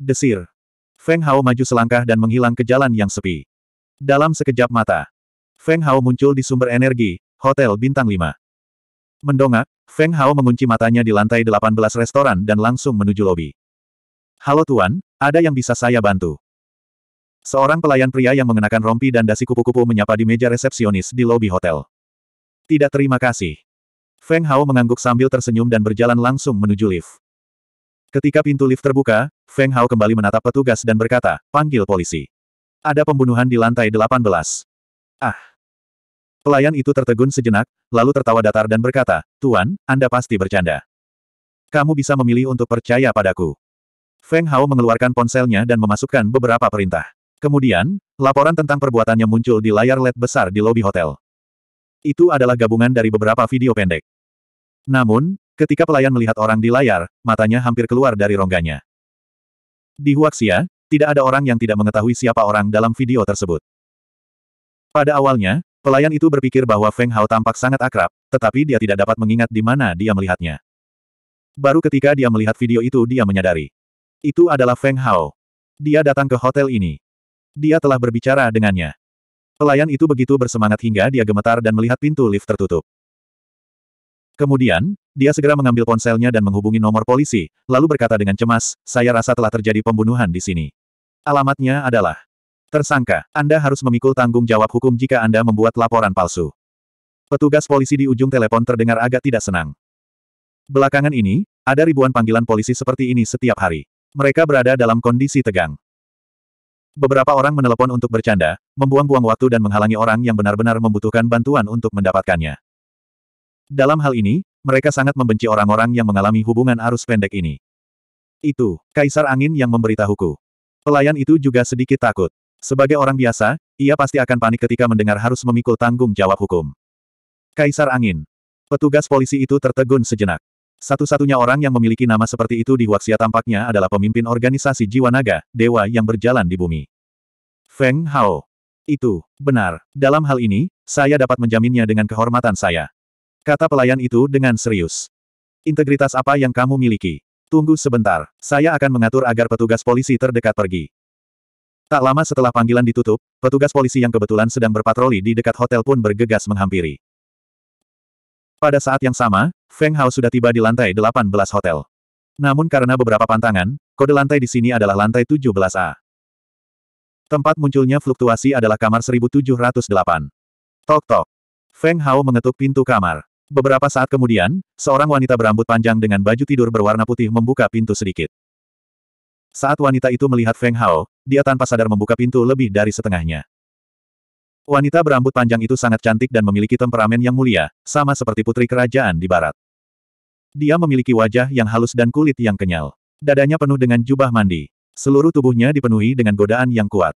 Desir. Feng Hao maju selangkah dan menghilang ke jalan yang sepi. Dalam sekejap mata, Feng Hao muncul di sumber energi, Hotel Bintang 5. Mendongak, Feng Hao mengunci matanya di lantai 18 restoran dan langsung menuju lobi. Halo Tuan, ada yang bisa saya bantu? Seorang pelayan pria yang mengenakan rompi dan dasi kupu-kupu menyapa di meja resepsionis di lobi hotel. Tidak terima kasih. Feng Hao mengangguk sambil tersenyum dan berjalan langsung menuju lift. Ketika pintu lift terbuka, Feng Hao kembali menatap petugas dan berkata, panggil polisi. Ada pembunuhan di lantai 18. Ah. Pelayan itu tertegun sejenak, lalu tertawa datar dan berkata, Tuan, Anda pasti bercanda. Kamu bisa memilih untuk percaya padaku. Feng Hao mengeluarkan ponselnya dan memasukkan beberapa perintah. Kemudian, laporan tentang perbuatannya muncul di layar LED besar di lobi hotel. Itu adalah gabungan dari beberapa video pendek. Namun, ketika pelayan melihat orang di layar, matanya hampir keluar dari rongganya. Di Huaxia, tidak ada orang yang tidak mengetahui siapa orang dalam video tersebut. Pada awalnya, pelayan itu berpikir bahwa Feng Hao tampak sangat akrab, tetapi dia tidak dapat mengingat di mana dia melihatnya. Baru ketika dia melihat video itu dia menyadari. Itu adalah Feng Hao. Dia datang ke hotel ini. Dia telah berbicara dengannya. Pelayan itu begitu bersemangat hingga dia gemetar dan melihat pintu lift tertutup. Kemudian, dia segera mengambil ponselnya dan menghubungi nomor polisi, lalu berkata dengan cemas, saya rasa telah terjadi pembunuhan di sini. Alamatnya adalah tersangka. Anda harus memikul tanggung jawab hukum jika Anda membuat laporan palsu. Petugas polisi di ujung telepon terdengar agak tidak senang. Belakangan ini, ada ribuan panggilan polisi seperti ini setiap hari. Mereka berada dalam kondisi tegang. Beberapa orang menelepon untuk bercanda, membuang-buang waktu dan menghalangi orang yang benar-benar membutuhkan bantuan untuk mendapatkannya. Dalam hal ini, mereka sangat membenci orang-orang yang mengalami hubungan arus pendek ini. Itu, Kaisar Angin yang memberitahuku. Pelayan itu juga sedikit takut. Sebagai orang biasa, ia pasti akan panik ketika mendengar harus memikul tanggung jawab hukum. Kaisar Angin. Petugas polisi itu tertegun sejenak. Satu-satunya orang yang memiliki nama seperti itu di Huaxia tampaknya adalah pemimpin organisasi Jiwa Naga, dewa yang berjalan di bumi. Feng Hao. Itu, benar. Dalam hal ini, saya dapat menjaminnya dengan kehormatan saya. Kata pelayan itu dengan serius. Integritas apa yang kamu miliki? Tunggu sebentar, saya akan mengatur agar petugas polisi terdekat pergi. Tak lama setelah panggilan ditutup, petugas polisi yang kebetulan sedang berpatroli di dekat hotel pun bergegas menghampiri. Pada saat yang sama, Feng Hao sudah tiba di lantai 18 hotel. Namun karena beberapa pantangan, kode lantai di sini adalah lantai 17A. Tempat munculnya fluktuasi adalah kamar 1708. Tok tok. Feng Hao mengetuk pintu kamar. Beberapa saat kemudian, seorang wanita berambut panjang dengan baju tidur berwarna putih membuka pintu sedikit. Saat wanita itu melihat Feng Hao, dia tanpa sadar membuka pintu lebih dari setengahnya. Wanita berambut panjang itu sangat cantik dan memiliki temperamen yang mulia, sama seperti putri kerajaan di barat. Dia memiliki wajah yang halus dan kulit yang kenyal. Dadanya penuh dengan jubah mandi. Seluruh tubuhnya dipenuhi dengan godaan yang kuat.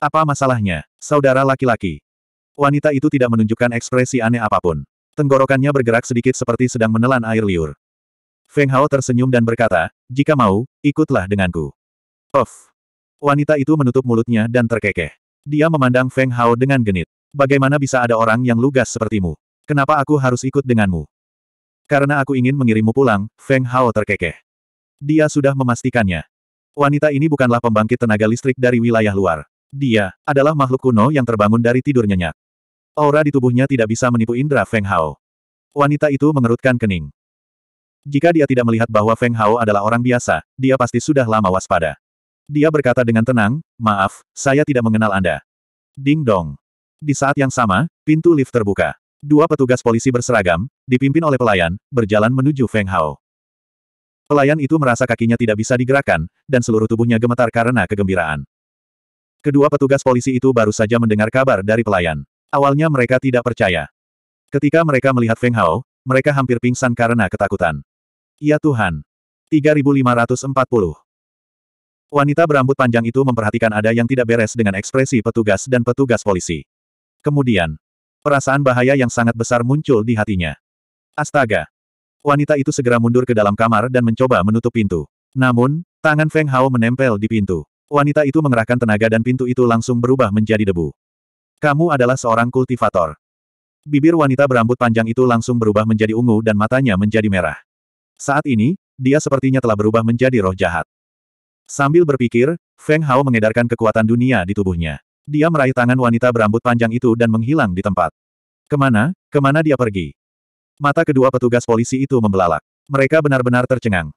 Apa masalahnya, saudara laki-laki? Wanita itu tidak menunjukkan ekspresi aneh apapun. Tenggorokannya bergerak sedikit seperti sedang menelan air liur. Feng Hao tersenyum dan berkata, jika mau, ikutlah denganku. Of. Wanita itu menutup mulutnya dan terkekeh. Dia memandang Feng Hao dengan genit. Bagaimana bisa ada orang yang lugas sepertimu? Kenapa aku harus ikut denganmu? Karena aku ingin mengirimmu pulang, Feng Hao terkekeh. Dia sudah memastikannya. Wanita ini bukanlah pembangkit tenaga listrik dari wilayah luar. Dia adalah makhluk kuno yang terbangun dari tidur nyenyak. Aura di tubuhnya tidak bisa menipu Indra Feng Hao. Wanita itu mengerutkan kening. Jika dia tidak melihat bahwa Feng Hao adalah orang biasa, dia pasti sudah lama waspada. Dia berkata dengan tenang, maaf, saya tidak mengenal Anda. Ding dong. Di saat yang sama, pintu lift terbuka. Dua petugas polisi berseragam, dipimpin oleh pelayan, berjalan menuju Feng Hao. Pelayan itu merasa kakinya tidak bisa digerakkan, dan seluruh tubuhnya gemetar karena kegembiraan. Kedua petugas polisi itu baru saja mendengar kabar dari pelayan. Awalnya mereka tidak percaya. Ketika mereka melihat Feng Hao, mereka hampir pingsan karena ketakutan. Ya Tuhan! 3540 Wanita berambut panjang itu memperhatikan ada yang tidak beres dengan ekspresi petugas dan petugas polisi. Kemudian, perasaan bahaya yang sangat besar muncul di hatinya. Astaga! Wanita itu segera mundur ke dalam kamar dan mencoba menutup pintu. Namun, tangan Feng Hao menempel di pintu. Wanita itu mengerahkan tenaga dan pintu itu langsung berubah menjadi debu. Kamu adalah seorang kultivator. Bibir wanita berambut panjang itu langsung berubah menjadi ungu dan matanya menjadi merah. Saat ini, dia sepertinya telah berubah menjadi roh jahat. Sambil berpikir, Feng Hao mengedarkan kekuatan dunia di tubuhnya. Dia meraih tangan wanita berambut panjang itu dan menghilang di tempat. Kemana, kemana dia pergi? Mata kedua petugas polisi itu membelalak. Mereka benar-benar tercengang.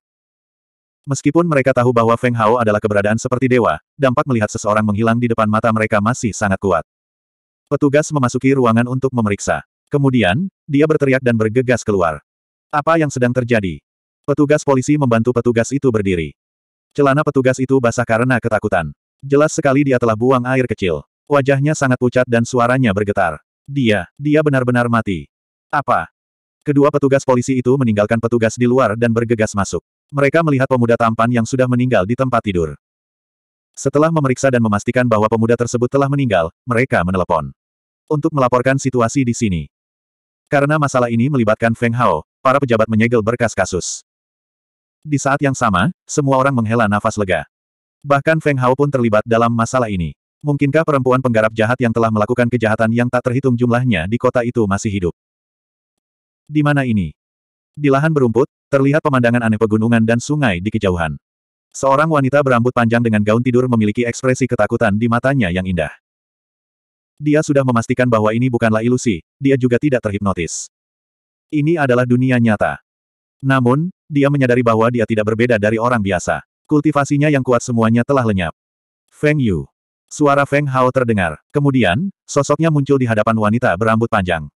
Meskipun mereka tahu bahwa Feng Hao adalah keberadaan seperti dewa, dampak melihat seseorang menghilang di depan mata mereka masih sangat kuat. Petugas memasuki ruangan untuk memeriksa. Kemudian, dia berteriak dan bergegas keluar. Apa yang sedang terjadi? Petugas polisi membantu petugas itu berdiri. Celana petugas itu basah karena ketakutan. Jelas sekali dia telah buang air kecil. Wajahnya sangat pucat dan suaranya bergetar. Dia, dia benar-benar mati. Apa? Kedua petugas polisi itu meninggalkan petugas di luar dan bergegas masuk. Mereka melihat pemuda tampan yang sudah meninggal di tempat tidur. Setelah memeriksa dan memastikan bahwa pemuda tersebut telah meninggal, mereka menelepon untuk melaporkan situasi di sini. Karena masalah ini melibatkan Feng Hao, para pejabat menyegel berkas kasus. Di saat yang sama, semua orang menghela nafas lega. Bahkan Feng Hao pun terlibat dalam masalah ini. Mungkinkah perempuan penggarap jahat yang telah melakukan kejahatan yang tak terhitung jumlahnya di kota itu masih hidup? Di mana ini? Di lahan berumput, terlihat pemandangan aneh pegunungan dan sungai di kejauhan. Seorang wanita berambut panjang dengan gaun tidur memiliki ekspresi ketakutan di matanya yang indah. Dia sudah memastikan bahwa ini bukanlah ilusi, dia juga tidak terhipnotis. Ini adalah dunia nyata. Namun, dia menyadari bahwa dia tidak berbeda dari orang biasa. Kultivasinya yang kuat semuanya telah lenyap. Feng Yu. Suara Feng Hao terdengar. Kemudian, sosoknya muncul di hadapan wanita berambut panjang.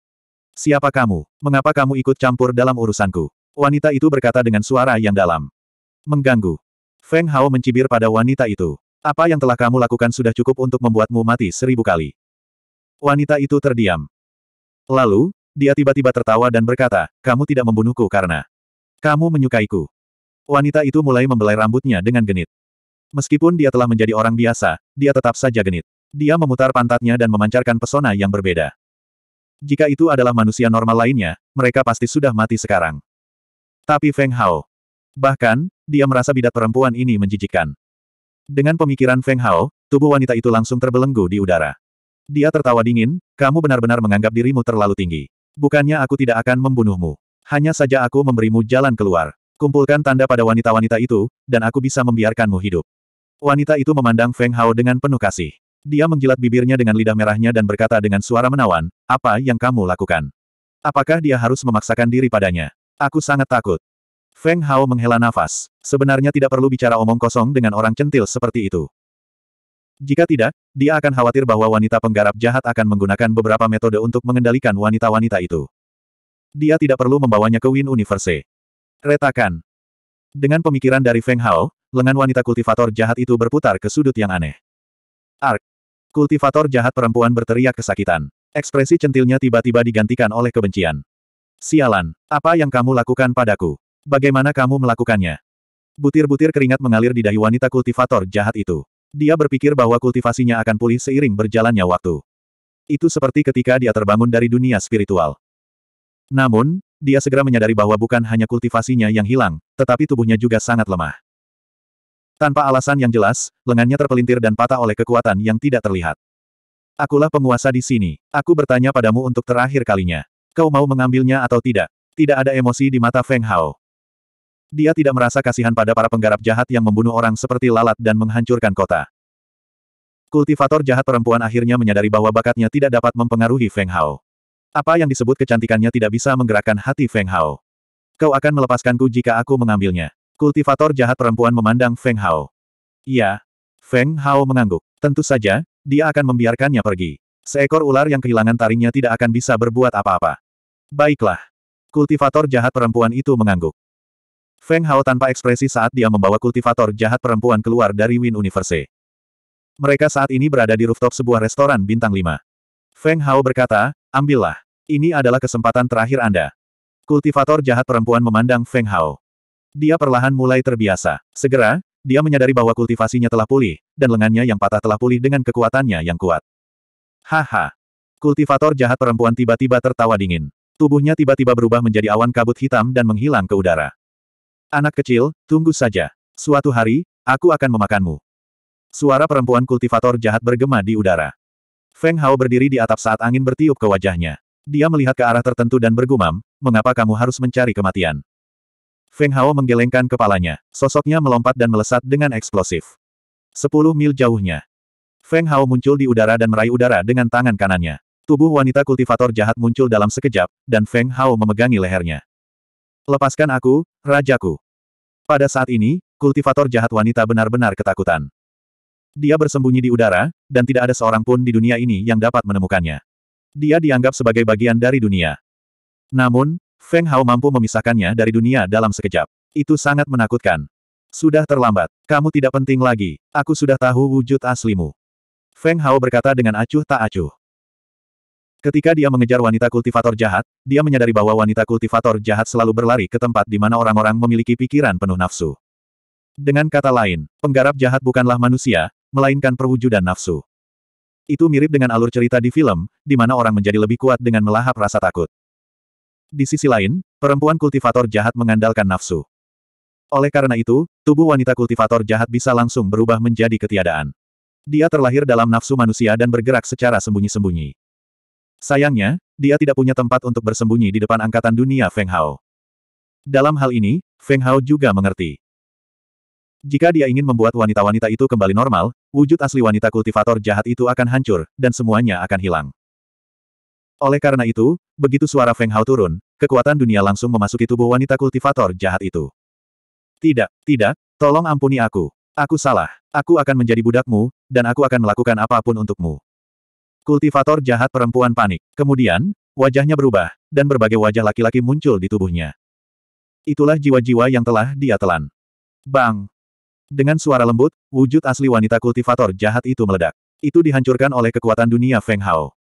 Siapa kamu? Mengapa kamu ikut campur dalam urusanku? Wanita itu berkata dengan suara yang dalam. Mengganggu. Feng Hao mencibir pada wanita itu. Apa yang telah kamu lakukan sudah cukup untuk membuatmu mati seribu kali. Wanita itu terdiam. Lalu, dia tiba-tiba tertawa dan berkata, kamu tidak membunuhku karena kamu menyukaiku. Wanita itu mulai membelai rambutnya dengan genit. Meskipun dia telah menjadi orang biasa, dia tetap saja genit. Dia memutar pantatnya dan memancarkan pesona yang berbeda. Jika itu adalah manusia normal lainnya, mereka pasti sudah mati sekarang. Tapi Feng Hao. Bahkan, dia merasa bidat perempuan ini menjijikkan. Dengan pemikiran Feng Hao, tubuh wanita itu langsung terbelenggu di udara. Dia tertawa dingin, kamu benar-benar menganggap dirimu terlalu tinggi. Bukannya aku tidak akan membunuhmu. Hanya saja aku memberimu jalan keluar. Kumpulkan tanda pada wanita-wanita itu, dan aku bisa membiarkanmu hidup. Wanita itu memandang Feng Hao dengan penuh kasih. Dia menjilat bibirnya dengan lidah merahnya dan berkata dengan suara menawan, apa yang kamu lakukan? Apakah dia harus memaksakan diri padanya? Aku sangat takut. Feng Hao menghela nafas. Sebenarnya tidak perlu bicara omong kosong dengan orang centil seperti itu. Jika tidak, dia akan khawatir bahwa wanita penggarap jahat akan menggunakan beberapa metode untuk mengendalikan wanita-wanita itu. Dia tidak perlu membawanya ke Win Universe. Retakan. Dengan pemikiran dari Feng Hao, lengan wanita kultivator jahat itu berputar ke sudut yang aneh. Ark. Kultivator jahat perempuan berteriak kesakitan. Ekspresi centilnya tiba-tiba digantikan oleh kebencian. Sialan, apa yang kamu lakukan padaku? Bagaimana kamu melakukannya? Butir-butir keringat mengalir di dahi wanita kultivator jahat itu. Dia berpikir bahwa kultivasinya akan pulih seiring berjalannya waktu. Itu seperti ketika dia terbangun dari dunia spiritual. Namun, dia segera menyadari bahwa bukan hanya kultivasinya yang hilang, tetapi tubuhnya juga sangat lemah. Tanpa alasan yang jelas, lengannya terpelintir dan patah oleh kekuatan yang tidak terlihat. Akulah penguasa di sini. Aku bertanya padamu untuk terakhir kalinya. Kau mau mengambilnya atau tidak? Tidak ada emosi di mata Feng Hao. Dia tidak merasa kasihan pada para penggarap jahat yang membunuh orang seperti lalat dan menghancurkan kota. Kultivator jahat perempuan akhirnya menyadari bahwa bakatnya tidak dapat mempengaruhi Feng Hao. Apa yang disebut kecantikannya tidak bisa menggerakkan hati Feng Hao. Kau akan melepaskanku jika aku mengambilnya. Kultivator jahat perempuan memandang Feng Hao. Iya. Feng Hao mengangguk. Tentu saja, dia akan membiarkannya pergi. Seekor ular yang kehilangan taringnya tidak akan bisa berbuat apa-apa. Baiklah. Kultivator jahat perempuan itu mengangguk. Feng Hao tanpa ekspresi saat dia membawa kultivator jahat perempuan keluar dari Win Universe. Mereka saat ini berada di rooftop sebuah restoran bintang 5. Feng Hao berkata, ambillah. Ini adalah kesempatan terakhir Anda. Kultivator jahat perempuan memandang Feng Hao. Dia perlahan mulai terbiasa. Segera, dia menyadari bahwa kultivasinya telah pulih, dan lengannya yang patah telah pulih dengan kekuatannya yang kuat. Haha. Kultivator jahat perempuan tiba-tiba tertawa dingin. Tubuhnya tiba-tiba berubah menjadi awan kabut hitam dan menghilang ke udara. Anak kecil, tunggu saja. Suatu hari, aku akan memakanmu. Suara perempuan kultivator jahat bergema di udara. Feng Hao berdiri di atap saat angin bertiup ke wajahnya. Dia melihat ke arah tertentu dan bergumam, mengapa kamu harus mencari kematian? Feng Hao menggelengkan kepalanya, sosoknya melompat dan melesat dengan eksplosif. Sepuluh mil jauhnya. Feng Hao muncul di udara dan meraih udara dengan tangan kanannya. Tubuh wanita kultivator jahat muncul dalam sekejap, dan Feng Hao memegangi lehernya. Lepaskan aku, Rajaku. Pada saat ini, kultivator jahat wanita benar-benar ketakutan. Dia bersembunyi di udara, dan tidak ada seorang pun di dunia ini yang dapat menemukannya. Dia dianggap sebagai bagian dari dunia. Namun, Feng Hao mampu memisahkannya dari dunia dalam sekejap. Itu sangat menakutkan. Sudah terlambat. Kamu tidak penting lagi. Aku sudah tahu wujud aslimu. Feng Hao berkata dengan acuh tak acuh. Ketika dia mengejar wanita kultivator jahat, dia menyadari bahwa wanita kultivator jahat selalu berlari ke tempat di mana orang-orang memiliki pikiran penuh nafsu. Dengan kata lain, penggarap jahat bukanlah manusia, melainkan perwujudan nafsu. Itu mirip dengan alur cerita di film, di mana orang menjadi lebih kuat dengan melahap rasa takut. Di sisi lain, perempuan kultivator jahat mengandalkan nafsu. Oleh karena itu, tubuh wanita kultivator jahat bisa langsung berubah menjadi ketiadaan. Dia terlahir dalam nafsu manusia dan bergerak secara sembunyi-sembunyi. Sayangnya, dia tidak punya tempat untuk bersembunyi di depan angkatan dunia Feng Hao. Dalam hal ini, Feng Hao juga mengerti. Jika dia ingin membuat wanita-wanita itu kembali normal, wujud asli wanita kultivator jahat itu akan hancur, dan semuanya akan hilang. Oleh karena itu, begitu suara Feng Hao turun, kekuatan dunia langsung memasuki tubuh wanita kultivator jahat itu. Tidak, tidak, tolong ampuni aku. Aku salah. Aku akan menjadi budakmu, dan aku akan melakukan apapun untukmu. Kultivator jahat perempuan panik. Kemudian, wajahnya berubah, dan berbagai wajah laki-laki muncul di tubuhnya. Itulah jiwa-jiwa yang telah dia telan. Bang! Dengan suara lembut, wujud asli wanita kultivator jahat itu meledak. Itu dihancurkan oleh kekuatan dunia Feng Hao.